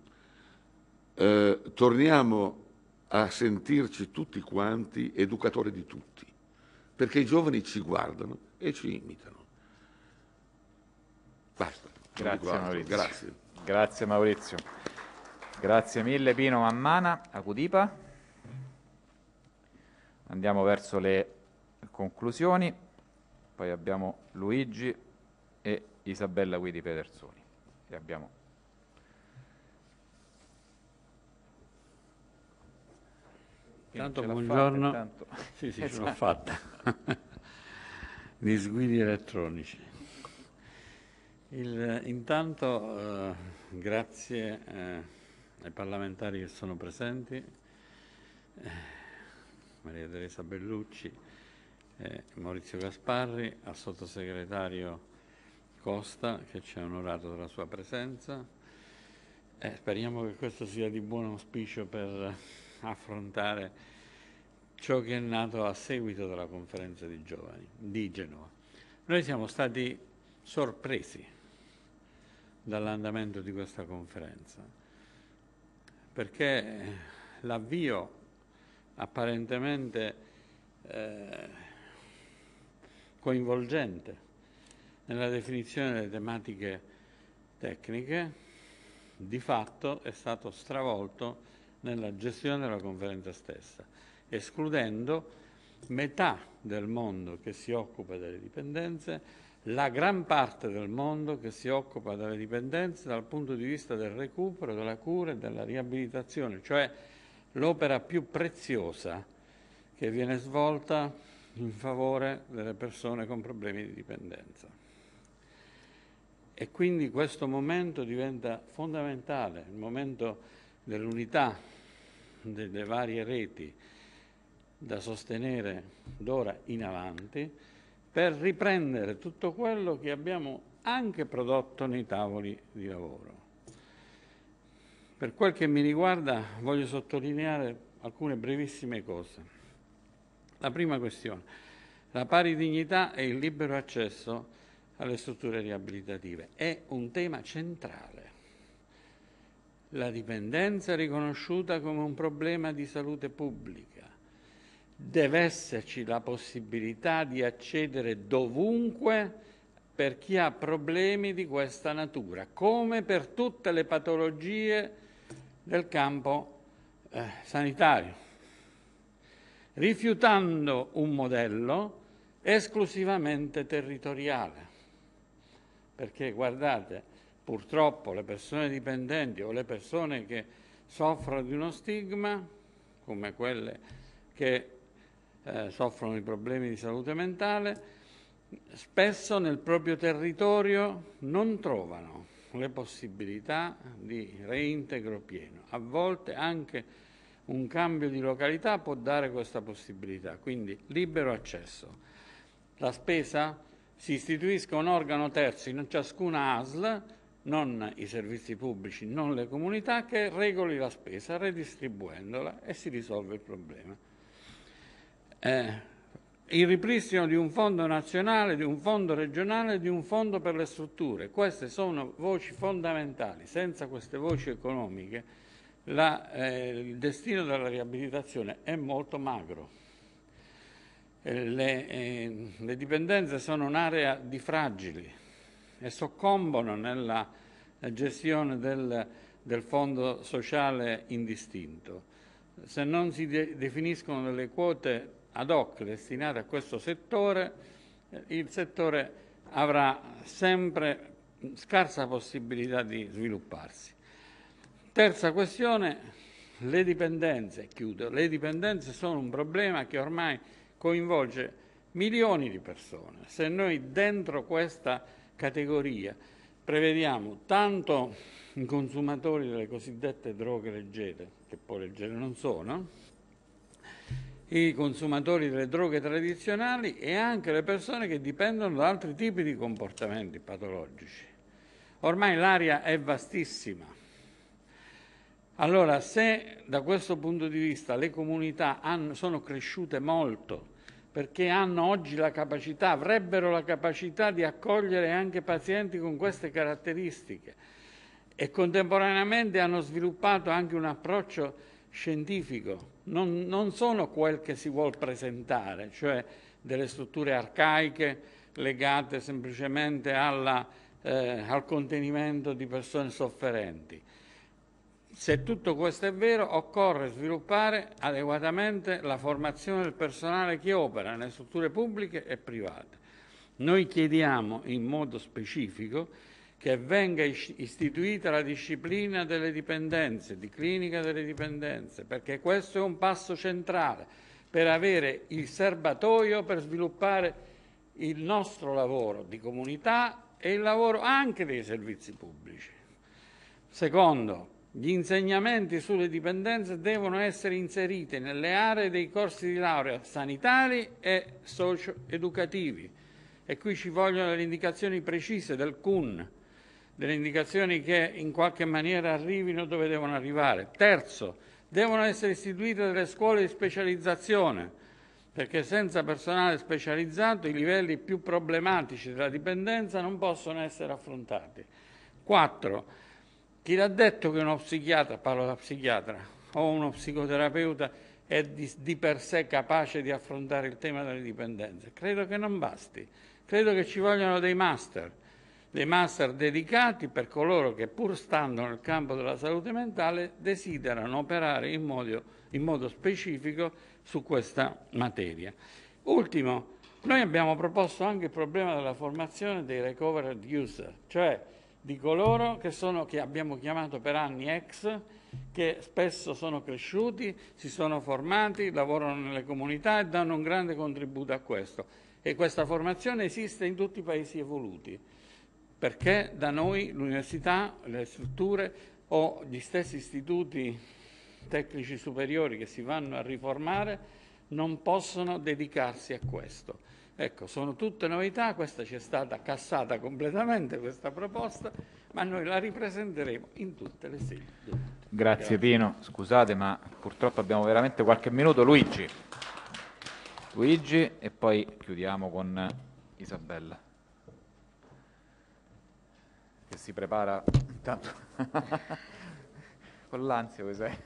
Eh, torniamo a sentirci tutti quanti educatori di tutti, perché i giovani ci guardano e ci imitano. Basta. Grazie Maurizio. Grazie. Grazie Maurizio. Grazie mille Pino Mammana, Acudipa. Andiamo verso le conclusioni, poi abbiamo Luigi e Isabella Guidi Pedersoni. E abbiamo Tanto buongiorno, fatta, tanto... sì sì esatto. ce l'ho esatto. fatta, disguidi elettronici. Il, intanto eh, grazie eh, ai parlamentari che sono presenti, eh, Maria Teresa Bellucci, Maurizio Gasparri, al sottosegretario Costa che ci ha onorato della sua presenza. Eh, speriamo che questo sia di buon auspicio per affrontare ciò che è nato a seguito della conferenza di giovani di Genova. Noi siamo stati sorpresi dall'andamento di questa conferenza, perché l'avvio apparentemente eh, coinvolgente nella definizione delle tematiche tecniche, di fatto è stato stravolto nella gestione della conferenza stessa, escludendo metà del mondo che si occupa delle dipendenze, la gran parte del mondo che si occupa delle dipendenze dal punto di vista del recupero, della cura e della riabilitazione, cioè l'opera più preziosa che viene svolta in favore delle persone con problemi di dipendenza. E quindi questo momento diventa fondamentale, il momento dell'unità delle varie reti da sostenere d'ora in avanti per riprendere tutto quello che abbiamo anche prodotto nei tavoli di lavoro. Per quel che mi riguarda voglio sottolineare alcune brevissime cose. La prima questione, la pari dignità e il libero accesso alle strutture riabilitative è un tema centrale la dipendenza riconosciuta come un problema di salute pubblica. Deve esserci la possibilità di accedere dovunque per chi ha problemi di questa natura, come per tutte le patologie del campo eh, sanitario, rifiutando un modello esclusivamente territoriale. Perché guardate, Purtroppo le persone dipendenti o le persone che soffrono di uno stigma, come quelle che eh, soffrono di problemi di salute mentale, spesso nel proprio territorio non trovano le possibilità di reintegro pieno. A volte anche un cambio di località può dare questa possibilità, quindi libero accesso. La spesa si istituisca un organo terzo in ciascuna ASL non i servizi pubblici, non le comunità, che regoli la spesa redistribuendola e si risolve il problema. Eh, il ripristino di un fondo nazionale, di un fondo regionale, di un fondo per le strutture. Queste sono voci fondamentali. Senza queste voci economiche la, eh, il destino della riabilitazione è molto magro. Eh, le eh, dipendenze sono un'area di fragili, e soccombono nella gestione del, del fondo sociale indistinto. Se non si de definiscono delle quote ad hoc destinate a questo settore, eh, il settore avrà sempre scarsa possibilità di svilupparsi. Terza questione, le dipendenze, chiudo, le dipendenze sono un problema che ormai coinvolge milioni di persone. Se noi dentro questa categoria prevediamo tanto i consumatori delle cosiddette droghe leggere, che poi leggere non sono, i consumatori delle droghe tradizionali e anche le persone che dipendono da altri tipi di comportamenti patologici. Ormai l'area è vastissima. Allora, se da questo punto di vista le comunità hanno, sono cresciute molto, perché hanno oggi la capacità, avrebbero la capacità di accogliere anche pazienti con queste caratteristiche e contemporaneamente hanno sviluppato anche un approccio scientifico. Non, non sono quel che si vuole presentare, cioè delle strutture arcaiche legate semplicemente alla, eh, al contenimento di persone sofferenti. Se tutto questo è vero, occorre sviluppare adeguatamente la formazione del personale che opera nelle strutture pubbliche e private. Noi chiediamo in modo specifico che venga istituita la disciplina delle dipendenze, di clinica delle dipendenze, perché questo è un passo centrale per avere il serbatoio per sviluppare il nostro lavoro di comunità e il lavoro anche dei servizi pubblici. Secondo, gli insegnamenti sulle dipendenze devono essere inseriti nelle aree dei corsi di laurea sanitari e socio-educativi. E qui ci vogliono delle indicazioni precise del CUN, delle indicazioni che in qualche maniera arrivino dove devono arrivare. Terzo, devono essere istituite delle scuole di specializzazione, perché senza personale specializzato i livelli più problematici della dipendenza non possono essere affrontati. Quattro, chi l'ha detto che uno psichiatra, parlo da psichiatra, o uno psicoterapeuta è di, di, per sé capace di affrontare il tema delle dipendenze? Credo che non basti. Credo che ci vogliano dei master, dei master dedicati per coloro che pur stando nel campo della salute mentale desiderano operare in modo, in modo specifico su questa materia. Ultimo, noi abbiamo proposto anche il problema della formazione dei recovered user, cioè di coloro che, sono, che abbiamo chiamato per anni ex, che spesso sono cresciuti, si sono formati, lavorano nelle comunità e danno un grande contributo a questo. E questa formazione esiste in tutti i paesi evoluti, perché da noi l'università, le strutture o gli stessi istituti tecnici superiori che si vanno a riformare non possono dedicarsi a questo. Ecco, sono tutte novità, questa ci è stata cassata completamente questa proposta, ma noi la ripresenteremo in tutte le sedi. Grazie, Grazie Pino, scusate ma purtroppo abbiamo veramente qualche minuto. Luigi, Luigi e poi chiudiamo con Isabella che si prepara intanto con l'ansia, cos'è?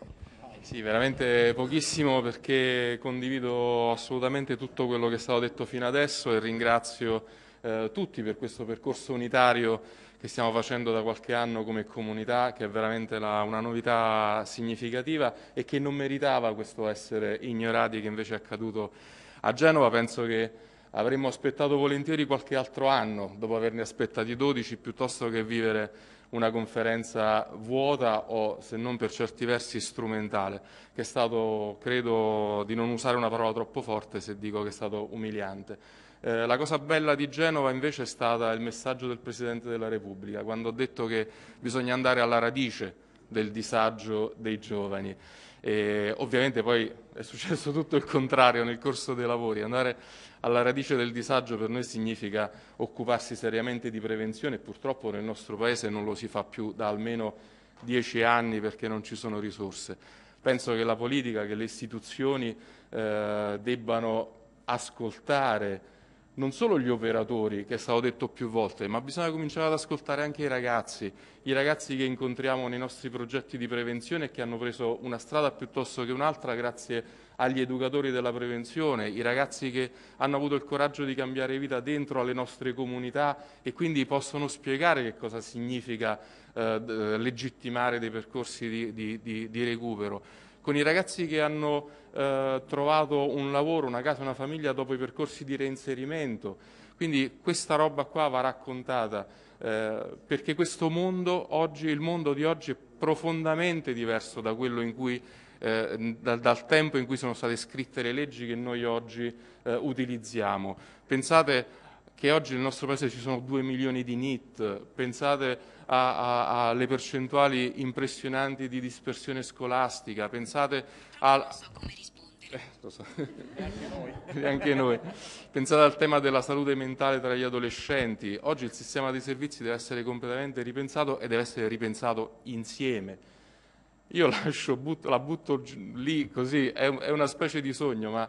Sì, veramente pochissimo perché condivido assolutamente tutto quello che è stato detto fino adesso e ringrazio eh, tutti per questo percorso unitario che stiamo facendo da qualche anno come comunità, che è veramente la, una novità significativa e che non meritava questo essere ignorati che invece è accaduto a Genova. Penso che avremmo aspettato volentieri qualche altro anno dopo averne aspettati 12 piuttosto che vivere una conferenza vuota o se non per certi versi strumentale, che è stato, credo di non usare una parola troppo forte se dico che è stato umiliante. Eh, la cosa bella di Genova invece è stata il messaggio del Presidente della Repubblica, quando ha detto che bisogna andare alla radice del disagio dei giovani. E ovviamente poi è successo tutto il contrario nel corso dei lavori, andare alla radice del disagio per noi significa occuparsi seriamente di prevenzione e purtroppo nel nostro Paese non lo si fa più da almeno dieci anni perché non ci sono risorse. Penso che la politica, che le istituzioni eh, debbano ascoltare non solo gli operatori, che è stato detto più volte, ma bisogna cominciare ad ascoltare anche i ragazzi, i ragazzi che incontriamo nei nostri progetti di prevenzione e che hanno preso una strada piuttosto che un'altra grazie agli educatori della prevenzione, i ragazzi che hanno avuto il coraggio di cambiare vita dentro alle nostre comunità e quindi possono spiegare che cosa significa eh, eh legittimare dei percorsi di, di, di, di recupero con i ragazzi che hanno eh, trovato un lavoro, una casa, una famiglia dopo i percorsi di reinserimento. Quindi questa roba qua va raccontata eh, perché questo mondo oggi, il mondo di oggi è profondamente diverso da quello in cui eh, dal, dal, tempo in cui sono state scritte le leggi che noi oggi eh, utilizziamo. Pensate che oggi nel nostro paese ci sono 2 milioni di NIT, pensate alle percentuali impressionanti di dispersione scolastica, pensate al... Eh, so. anche noi. Pensate al tema della salute mentale tra gli adolescenti. Oggi il sistema dei servizi deve essere completamente ripensato e deve essere ripensato insieme. Io lascio, but, la butto lì così, è, è una specie di sogno, ma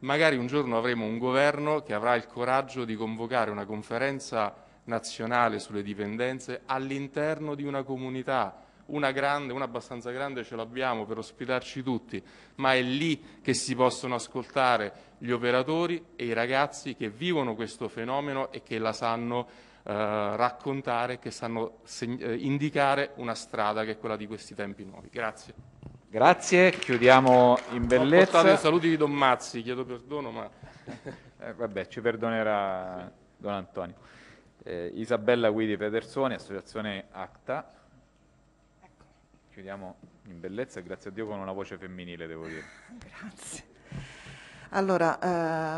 magari un giorno avremo un governo che avrà il coraggio di convocare una conferenza nazionale sulle dipendenze all'interno di una comunità, una grande, una abbastanza grande ce l'abbiamo per ospitarci tutti, ma è lì che si possono ascoltare gli operatori e i ragazzi che vivono questo fenomeno e che la sanno eh, raccontare, che sanno eh, indicare una strada che è quella di questi tempi nuovi. Grazie. Grazie, chiudiamo in bellezza. Ho i saluti di Don Mazzi, chiedo perdono, ma... eh, vabbè, ci perdonerà sì. Don Antonio. Eh, Isabella Guidi Pedersoni, associazione ACTA. Chiudiamo in bellezza, e grazie a Dio con una voce femminile, devo dire. grazie. Allora,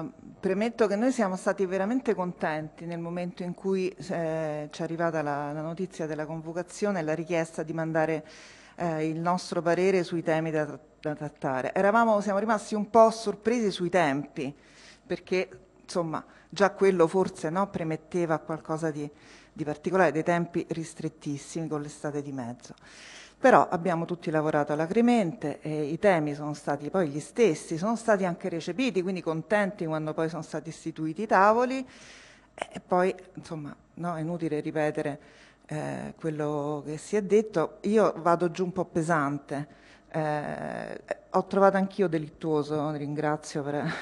eh, premetto che noi siamo stati veramente contenti nel momento in cui eh, ci è arrivata la, la notizia della convocazione e la richiesta di mandare eh, il nostro parere sui temi da, da trattare. Eravamo, siamo rimasti un po' sorpresi sui tempi, perché insomma già quello forse no, premetteva qualcosa di, di particolare, dei tempi ristrettissimi con l'estate di mezzo. Però abbiamo tutti lavorato alacremente e i temi sono stati poi gli stessi, sono stati anche recepiti, quindi contenti quando poi sono stati istituiti i tavoli e poi, insomma, no, è inutile ripetere eh, quello che si è detto. Io vado giù un po' pesante, eh, ho trovato anch'io delittuoso, ringrazio per,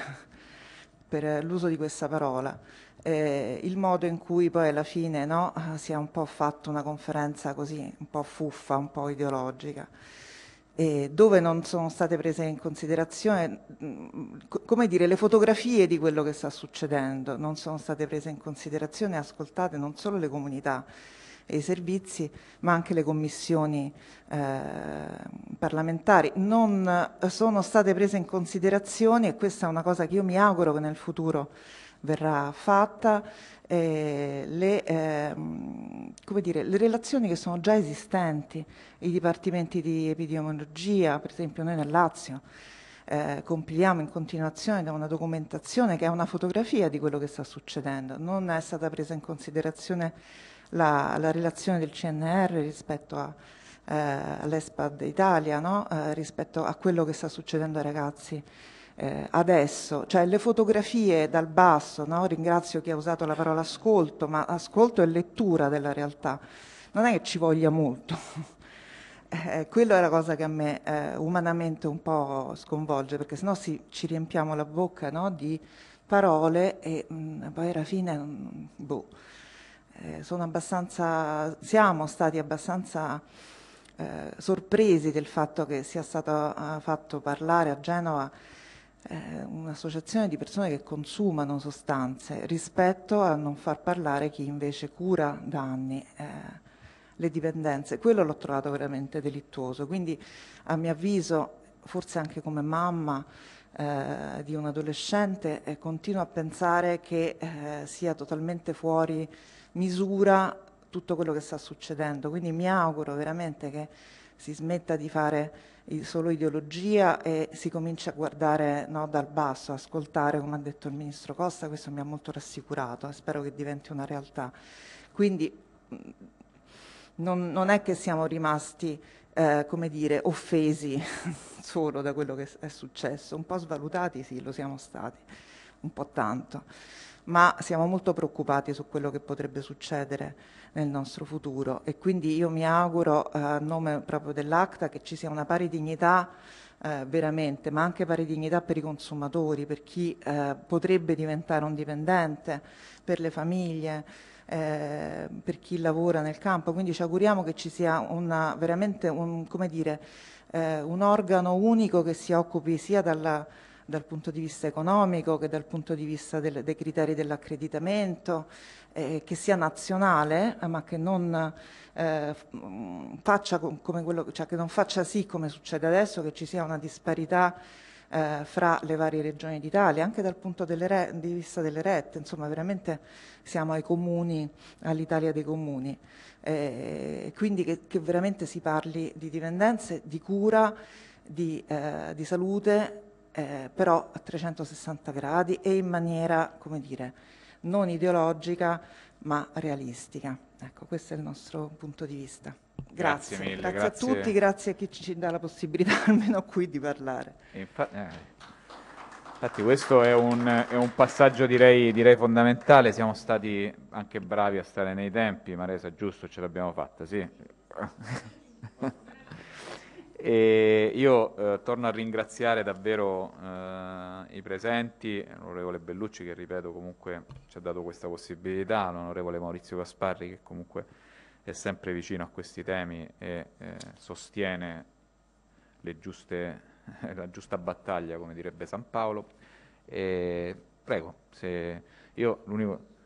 per l'uso di questa parola, eh, il modo in cui poi alla fine no, si è un po' fatto una conferenza così, un po' fuffa, un po' ideologica dove non sono state prese in considerazione, mm, come dire, le fotografie di quello che sta succedendo, non sono state prese in considerazione e ascoltate non solo le comunità e i servizi, ma anche le commissioni eh, parlamentari. Non sono state prese in considerazione, e questa è una cosa che io mi auguro che nel futuro verrà fatta, eh, le, eh, dire, le, relazioni che sono già esistenti, i dipartimenti di epidemiologia, per esempio noi nel Lazio eh, compiliamo in continuazione da una documentazione che è una fotografia di quello che sta succedendo, non è stata presa in considerazione la, la relazione del CNR rispetto a, eh, all'ESPAD Italia, no? eh, rispetto a quello che sta succedendo ai ragazzi eh, adesso. Cioè le fotografie dal basso, no? ringrazio chi ha usato la parola ascolto, ma ascolto è lettura della realtà, non è che ci voglia molto. Eh, eh, quello è la cosa che a me eh, umanamente un po' sconvolge, perché sennò si, ci riempiamo la bocca no? di parole e mh, mm, poi alla fine, mh, mm, boh. Eh, siamo stati abbastanza eh, sorpresi del fatto che sia stata eh, fatto parlare a Genova eh, un'associazione di persone che consumano sostanze rispetto a non far parlare chi invece cura da anni eh, le dipendenze. Quello l'ho trovato veramente delittuoso, quindi a mio avviso, forse anche come mamma, eh, di un adolescente eh, continuo a pensare che eh, sia totalmente fuori misura tutto quello che sta succedendo. Quindi mi auguro veramente che si smetta di fare solo ideologia e si comincia a guardare no, dal basso, ascoltare, come ha detto il ministro Costa, questo mi ha molto rassicurato, e spero che diventi una realtà. Quindi mm, non, non è che siamo rimasti, eh, come dire, offesi solo da quello che è successo, un po' svalutati sì, lo siamo stati, un po' tanto ma siamo molto preoccupati su quello che potrebbe succedere nel nostro futuro e quindi io mi auguro eh, a nome proprio dell'ACTA che ci sia una pari dignità eh, veramente, ma anche pari dignità per i consumatori, per chi eh, potrebbe diventare un dipendente, per le famiglie, eh, per chi lavora nel campo. Quindi ci auguriamo che ci sia una, veramente un, dire, eh, un organo unico che si occupi sia dalla dal punto di vista economico che dal punto di vista del, dei criteri dell'accreditamento, eh, che sia nazionale eh, ma che non, eh, faccia quello, cioè che non faccia sì come succede adesso che ci sia una disparità eh, fra le varie regioni d'Italia, anche dal punto re, di vista delle rette, insomma veramente siamo ai comuni, all'Italia dei comuni. Eh, quindi che, che, veramente si parli di dipendenze, di cura, di, eh, di salute eh, però a 360 gradi e in maniera, come dire, non ideologica ma realistica. Ecco, questo è il nostro punto di vista. Grazie, grazie mille. Grazie, grazie a tutti, grazie a chi ci dà la possibilità almeno qui di parlare. Infatti, eh, infatti questo è un, è un passaggio direi, direi, fondamentale, siamo stati anche bravi a stare nei tempi, Maresa, giusto, ce l'abbiamo fatta, sì. E io eh, torno a ringraziare davvero eh, i presenti, l'onorevole Bellucci che ripeto comunque ci ha dato questa possibilità, l'onorevole Maurizio Gasparri che comunque è sempre vicino a questi temi e eh, sostiene giuste, la giusta battaglia come direbbe San Paolo. E, prego, se io l'unico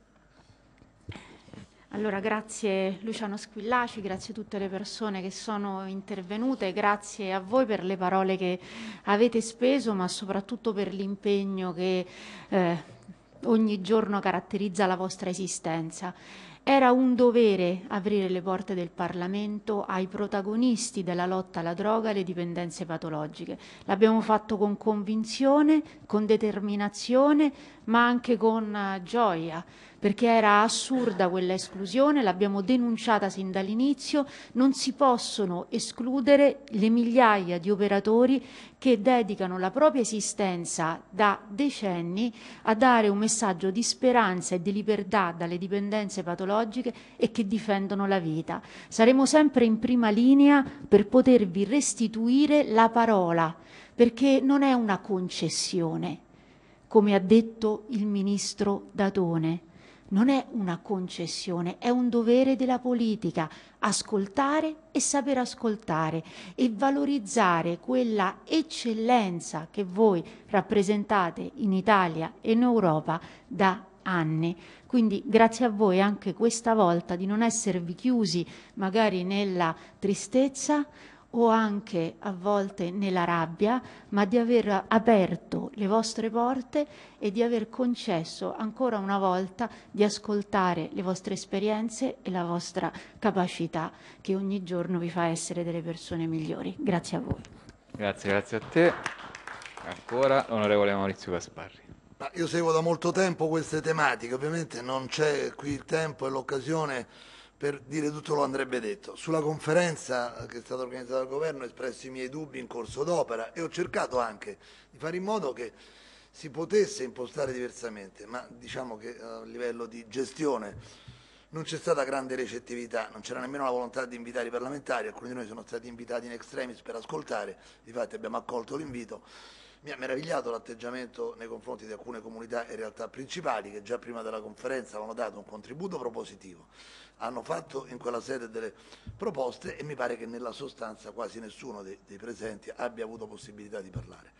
allora, grazie Luciano Squillaci, grazie a tutte le persone che sono intervenute, grazie a voi per le parole che avete speso, ma soprattutto per l'impegno che eh, ogni giorno caratterizza la vostra esistenza. Era un dovere aprire le porte del Parlamento ai protagonisti della lotta alla droga e alle dipendenze patologiche. L'abbiamo fatto con convinzione, con determinazione, ma anche con eh, gioia perché era assurda quella esclusione, l'abbiamo denunciata sin dall'inizio, non si possono escludere le migliaia di operatori che dedicano la propria esistenza da decenni a dare un messaggio di speranza e di libertà dalle dipendenze patologiche e che difendono la vita. Saremo sempre in prima linea per potervi restituire la parola, perché non è una concessione, come ha detto il ministro Datone non è una concessione, è un dovere della politica ascoltare e saper ascoltare e valorizzare quella eccellenza che voi rappresentate in Italia e in Europa da anni. Quindi grazie a voi anche questa volta di non esservi chiusi magari nella tristezza, o anche a volte nella rabbia, ma di aver aperto le vostre porte e di aver concesso ancora una volta di ascoltare le vostre esperienze e la vostra capacità che ogni giorno vi fa essere delle persone migliori. Grazie a voi. Grazie, grazie a te. Ancora l'onorevole Maurizio Gasparri. io seguo da molto tempo queste tematiche, ovviamente non c'è qui il tempo e l'occasione per dire tutto lo andrebbe detto. Sulla conferenza che è stata organizzata dal governo ho espresso i miei dubbi in corso d'opera e ho cercato anche di fare in modo che si potesse impostare diversamente, ma diciamo che eh, a livello di gestione non c'è stata grande recettività, non c'era nemmeno la volontà di invitare i parlamentari, alcuni di noi sono stati invitati in extremis per ascoltare, infatti abbiamo accolto l'invito. Mi ha meravigliato l'atteggiamento nei confronti di alcune comunità e realtà principali che già prima della conferenza avevano dato un contributo propositivo hanno fatto in quella sede delle proposte e mi pare che nella sostanza quasi nessuno dei, dei presenti abbia avuto possibilità di parlare.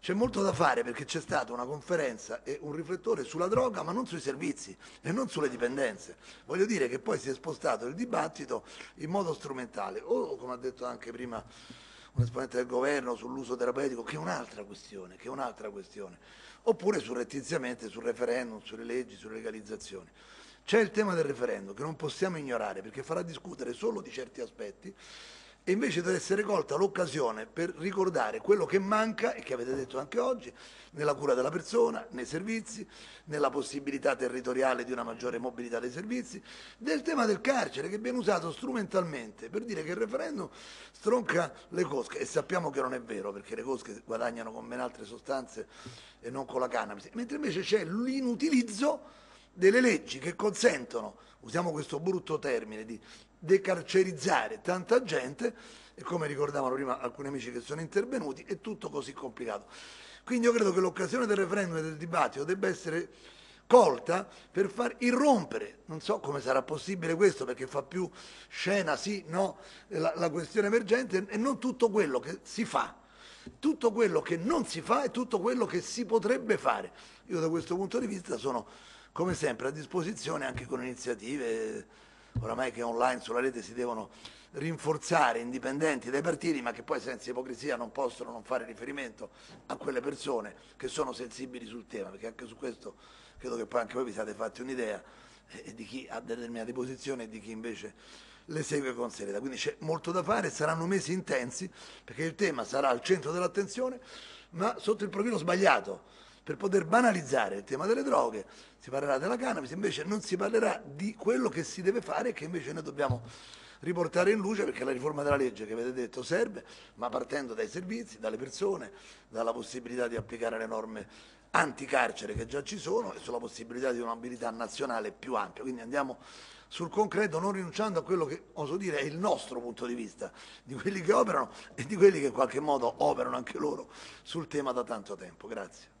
C'è molto da fare perché c'è stata una conferenza e un riflettore sulla droga ma non sui servizi e non sulle dipendenze. Voglio dire che poi si è spostato il dibattito in modo strumentale o come ha detto anche prima un esponente del governo sull'uso terapeutico che è un'altra questione, che è un'altra questione, oppure surrettiziamente sul referendum, sulle leggi, sulle legalizzazioni. C'è il tema del referendum che non possiamo ignorare perché farà discutere solo di certi aspetti e invece deve essere colta l'occasione per ricordare quello che manca e che avete detto anche oggi nella cura della persona, nei servizi, nella possibilità territoriale di una maggiore mobilità dei servizi, del tema del carcere che viene usato strumentalmente per dire che il referendum stronca le cosche e sappiamo che non è vero perché le cosche guadagnano con ben altre sostanze e non con la cannabis, mentre invece c'è l'inutilizzo delle leggi che consentono, usiamo questo brutto termine, di decarcerizzare tanta gente e come ricordavano prima alcuni amici che sono intervenuti, è tutto così complicato. Quindi io credo che l'occasione del referendum e del dibattito debba essere colta per far irrompere, non so come sarà possibile questo perché fa più scena, sì, no, la, la questione emergente e non tutto quello che si fa tutto quello che non si fa e tutto quello che si potrebbe fare. Io da questo punto di vista sono come sempre a disposizione anche con iniziative oramai che online sulla rete si devono rinforzare indipendenti dai partiti ma che poi senza ipocrisia non possono non fare riferimento a quelle persone che sono sensibili sul tema perché anche su questo credo che poi anche voi vi siate fatti un'idea eh, di chi ha determinate posizioni e di chi invece le segue con serietà quindi c'è molto da fare saranno mesi intensi perché il tema sarà al centro dell'attenzione ma sotto il profilo sbagliato per poter banalizzare il tema delle droghe, si parlerà della cannabis, invece non si parlerà di quello che si deve fare e che invece noi dobbiamo riportare in luce perché la riforma della legge che avete detto serve, ma partendo dai servizi, dalle persone, dalla possibilità di applicare le norme anticarcere che già ci sono e sulla possibilità di un'abilità nazionale più ampia. Quindi andiamo sul concreto non rinunciando a quello che oso dire è il nostro punto di vista, di quelli che operano e di quelli che in qualche modo operano anche loro sul tema da tanto tempo. Grazie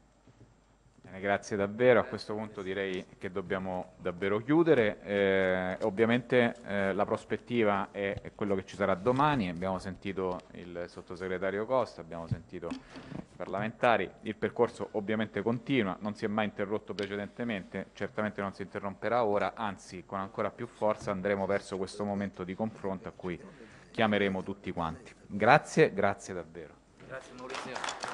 grazie davvero. A questo punto direi che dobbiamo davvero chiudere. Eh, ovviamente eh, la prospettiva è, è quello che ci sarà domani. Abbiamo sentito il sottosegretario Costa, abbiamo sentito i parlamentari. Il percorso ovviamente continua, non si è mai interrotto precedentemente, certamente non si interromperà ora, anzi con ancora più forza andremo verso questo momento di confronto a cui chiameremo tutti quanti. Grazie, grazie davvero. Grazie Maurizio.